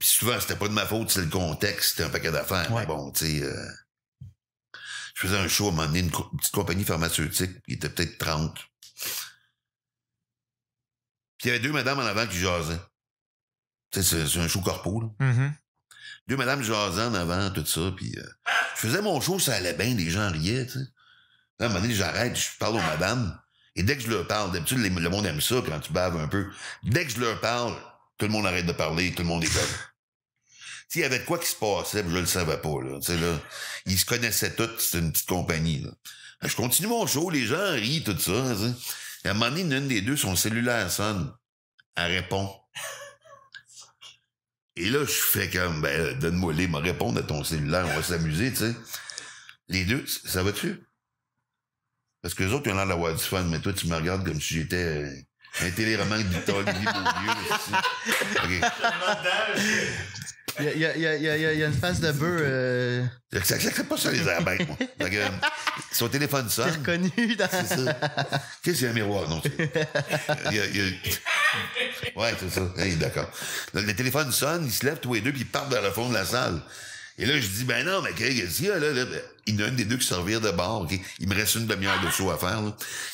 Puis souvent, c'était pas de ma faute, c'est le contexte, c'était un paquet d'affaires. Mais bon, tu sais, euh, je faisais un show à un moment donné, une, petite compagnie pharmaceutique, il était peut-être 30. Puis il y avait deux madames en avant qui jasaient. Tu sais, c'est un show corpo, mm-hmm. Deux madames jasaient en avant, tout ça, puis euh, je faisais mon show, ça allait bien, les gens riaient, tu sais. à un moment donné, j'arrête, je parle aux madames, et dès que je leur parle, d'habitude, le monde aime ça quand tu baves un peu. Dès que je leur parle, tout le monde arrête de parler, tout le monde est comme il y avait quoi qui se passait, je le savais pas, là. Tu sais, là, ils se connaissaient tous, c'était une petite compagnie, là. Je continue mon show, les gens rient, tout ça. Et à un moment donné, une des deux, son cellulaire sonne. Elle répond. Et là, je fais comme, ben, euh, donne-moi les, me répondre à ton cellulaire, on va s'amuser, tu sais. Les deux, ça va-tu? Parce que les autres, ils ont l'air d'avoir du fun, mais toi, tu me regardes comme si j'étais euh, un téléroman de du Il y, y, y, y a, une face de bœuf. Euh... pas sur les airbags, moi. son téléphone sonne. C'est reconnu C'est Qu'est-ce qu'il y un miroir, non? y Ouais, c'est ça. d'accord. le téléphone sonne, ils se lèvent tous les deux, puis ils partent vers le fond de la salle. Et là, je dis, ben non, mais qu'est-ce qu'il y a, là, Il y en a une des deux qui servir de bord, OK? Il me reste une demi-heure de chaud à faire,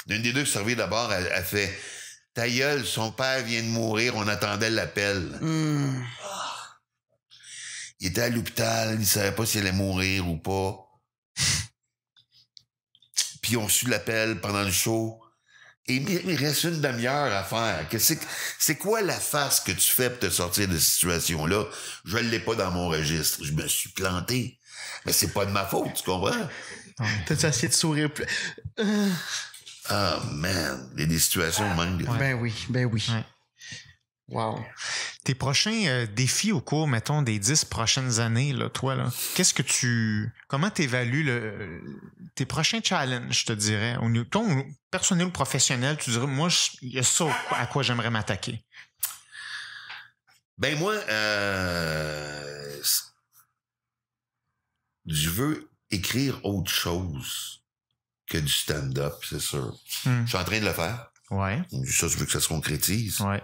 Il y a une des deux qui servir de bord, elle, fait, ta gueule, son père vient de mourir, on attendait l'appel. Hmm. Il était à l'hôpital, il savait pas s'il allait mourir ou pas. Puis on suit l'appel pendant le show. Et il reste une demi-heure à faire. C'est quoi la face que tu fais pour te sortir de cette situation-là? Je ne l'ai pas dans mon registre. Je me suis planté. Mais c'est pas de ma faute, tu comprends? T'as-tu essayé de sourire euh. Ah, man. Il y a des situations ah, Ben oui, ben oui. Wow. Tes prochains euh, défis au cours, mettons, des dix prochaines années, là, toi, qu'est-ce que tu. Comment tu évalues le, tes prochains challenges, je te dirais, au niveau ton personnel ou professionnel, tu dirais, moi, il y a ça à quoi j'aimerais m'attaquer? Ben, moi, euh, je veux écrire autre chose que du stand-up, c'est sûr. Hmm. Je suis en train de le faire. Ouais. Ça, je veux que ça se concrétise. Ouais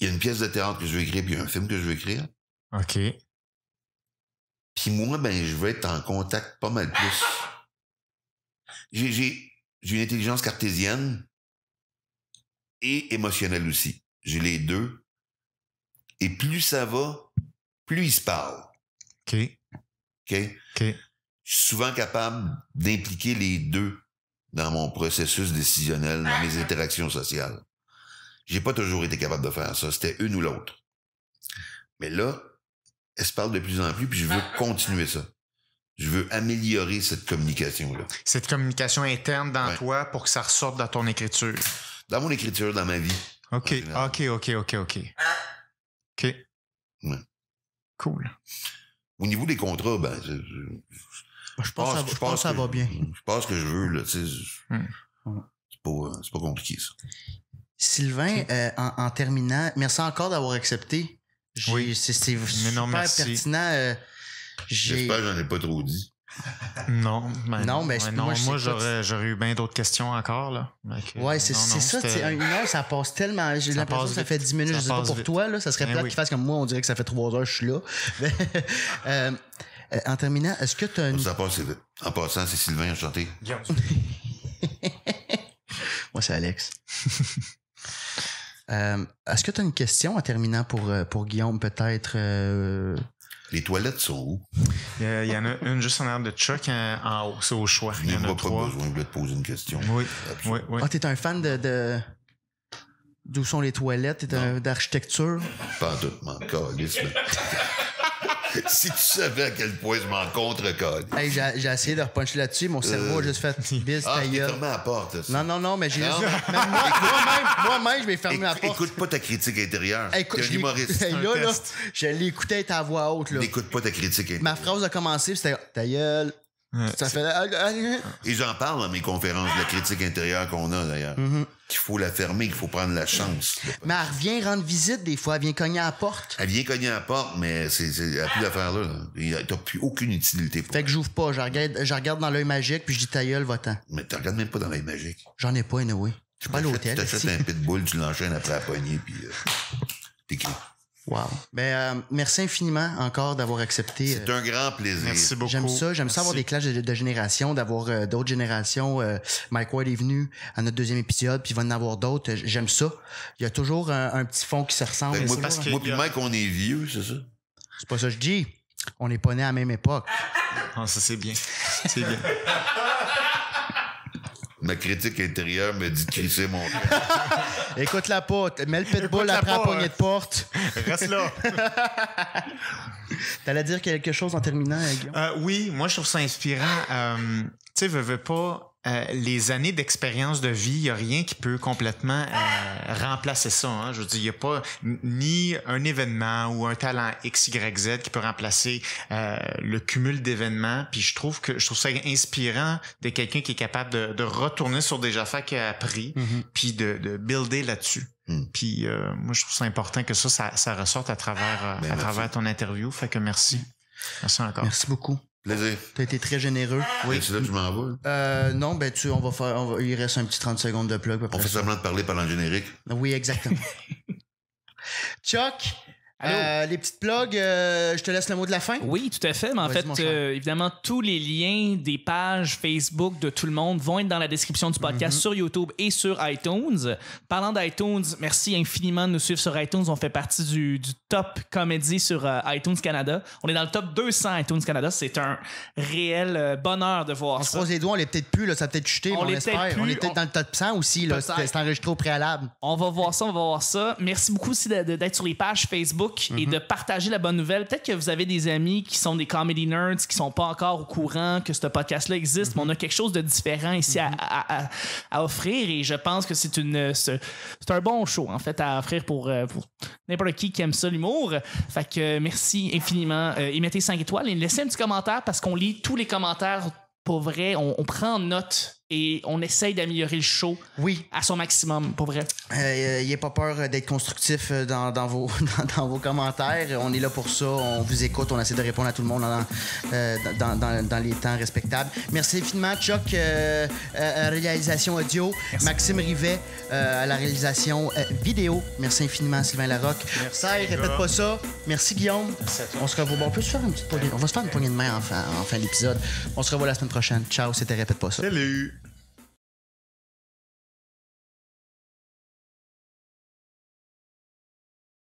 il y a une pièce de théâtre que je veux écrire, puis il y a un film que je veux écrire. OK. Puis moi, ben, je veux être en contact pas mal plus. J'ai une intelligence cartésienne et émotionnelle aussi. J'ai les deux. Et plus ça va, plus ils se parle. OK. OK. OK. Je suis souvent capable d'impliquer les deux dans mon processus décisionnel, dans mes interactions sociales. J'ai pas toujours été capable de faire ça. C'était une ou l'autre. Mais là, elle se parle de plus en plus, puis je veux ah. continuer ça. Je veux améliorer cette communication-là. Cette communication interne dans toi pour que ça ressorte dans ton écriture. Dans mon écriture, dans ma vie. OK, OK, OK, OK, OK. OK. Cool. Au niveau des contrats, ben, je, pense, que, je ça va bien. Je pense que je veux, là, hmm. euh, C'est pas, compliqué, ça. Sylvain, euh, en, terminant, merci encore d'avoir accepté. Oui. C'est super pertinent. Euh, J'espère que j'en ai pas trop dit. Ben non, mais non, mais moi, j'aurais eu bien d'autres questions encore. Là. ouais, c'est ça. Une heure, ça passe tellement. J'ai l'impression que ça fait 10 minutes. je sais pas pour toi. Là, ça serait ben plate oui. qu'il fasse comme moi. On dirait que ça fait 3 heures je suis là. Euh, en terminant, est-ce que tu as une. En passant, c'est Sylvain enchanté. moi, c'est Alex. Euh, est-ce que tu as une question en terminant pour, euh, pour Guillaume, peut-être? Euh? Les toilettes sont où? Il y en a une juste en arrière de Chuck hein, en, haut, c'est au choix. Il n'y a pas besoin, je te poser une question. Oui. oui, oui. Ah, t'es un fan de. D'où sont les toilettes? et d'architecture? Pas en tout, mon si tu savais à quel point je m'en contre hey, j'ai essayé de repuncher là-dessus, mon cerveau a euh. juste fait bis, ah, fermé la porte. Non, non, non, mais j'ai Moi-même, moi, même je vais fermer la porte. Écoute pas ta critique intérieure. Écoute, un humoriste. Là, là, là, je l'écoutais ta voix haute. Écoute pas ta critique intérieure. Ma phrase a commencé, c'était ta gueule. Ça fait... Ah, ah, ah. Ils en parlent dans mes conférences de la critique intérieure qu'on a d'ailleurs. Mhm. Qu'il faut la fermer, qu'il faut prendre la chance. Mais elle revient rendre visite des fois, elle vient cogner à la porte. Elle vient cogner à la porte, mais elle n'a plus d'affaires là. T'as plus aucune utilité Fait que j'ouvre pas, je regarde, je regarde dans l'œil magique, puis je dis ta gueule, va-t'en. Mais tu regardes même pas dans l'œil magique. J'en ai pas, anyway. Je suis pas à l'hôtel. Tu achètes un pitbull, tu l'enchaînes après la poignée, puis t'es euh, t'écris. Wow. Ben, euh, merci infiniment encore d'avoir accepté. C'est euh, un grand plaisir. Merci beaucoup. J'aime ça. J'aime ça avoir des clashs de, de génération, d'avoir euh, d'autres générations. Mike White est venu à notre deuxième épisode, puis il va en avoir d'autres. J'aime ça. Il y a toujours un, petit fond qui se ressemble. Ben, moi, parce Mike, on est vieux, c'est ça? C'est pas ça que je dis. On n'est pas nés à la même époque. Ah, ça, c'est bien. C'est bien. ma critique intérieure me dit de c'est, mon Écoute la pote, mets le pitbull après la, poignée de porte. Reste là. T'allais dire quelque chose en terminant, Guillaume? Euh, oui, moi, je trouve ça inspirant. Euh, tu sais, veux, veux pas euh, les années d'expérience de vie, il n'y a rien qui peut complètement euh, remplacer ça. Hein. Je veux dire, il n'y a pas ni un événement ou un talent X, Y, Z qui peut remplacer euh, le cumul d'événements. Puis je trouve que je trouve ça inspirant de quelqu'un qui est capable de, retourner sur des affaires qu'il a appris, mm-hmm. puis de, de builder là-dessus. Mm. Puis moi, je trouve ça important que ça, ça, ressorte à travers, ben, à travers ton interview. Fait que merci. Mm. Merci encore. Merci beaucoup. Plaisir. T'as été très généreux. Oui. C'est là que je m'en Euh, non, ben tu, on va faire, il reste un petit 30 secondes de plug. On fait semblant de parler pendant le générique. Oui, exactement. Chuck, euh, les petites plugs, euh, je te laisse le mot de la fin. Oui, tout à fait. Mais en fait, euh, évidemment, tous les liens des pages Facebook de tout le monde vont être dans la description du podcast mhm. sur YouTube et sur iTunes. Parlant d'iTunes, merci infiniment de nous suivre sur iTunes. On fait partie du, top comédie sur iTunes Canada. On est dans le top 200 iTunes Canada. C'est un réel bonheur de voir ça. On croise les doigts, on l'est peut-être plus, là, ça a peut-être chuté, on, mais on espère. on est peut-être dans le top 100 aussi, c'est enregistré au préalable. On va voir ça, on va voir ça. Merci beaucoup aussi d'être sur les pages Facebook et mhm. de partager la bonne nouvelle. Peut-être que vous avez des amis qui sont des comedy nerds, qui sont pas encore au courant que ce podcast-là existe, mais mhm. on a quelque chose de différent ici à, mhm. offrir et je pense que c'est un bon show en fait à offrir pour, euh, n'importe qui qui aime ça l'humour. Fait que euh, merci infiniment euh, et mettez 5 étoiles et laissez un petit commentaire parce qu'on lit tous les commentaires pour vrai, on, on prend note et on essaye d'améliorer le show oui. à son maximum, pour vrai. N'ayez euh, euh, pas peur d'être constructif euh, dans, vos, commentaires. On est là pour ça. On vous écoute. On essaie de répondre à tout le monde dans, les temps respectables. Merci infiniment, Chuck, réalisation audio. Maxime Rivet à la réalisation vidéo. Merci infiniment, Sylvain Larocque. Merci. Ça, répète pas ça. Merci, Guillaume. on se revoit. on peut se faire une petite poignée. de main en fin, en fin d'épisode. On se revoit la semaine prochaine. Ciao, c'était Répète pas ça. Salut.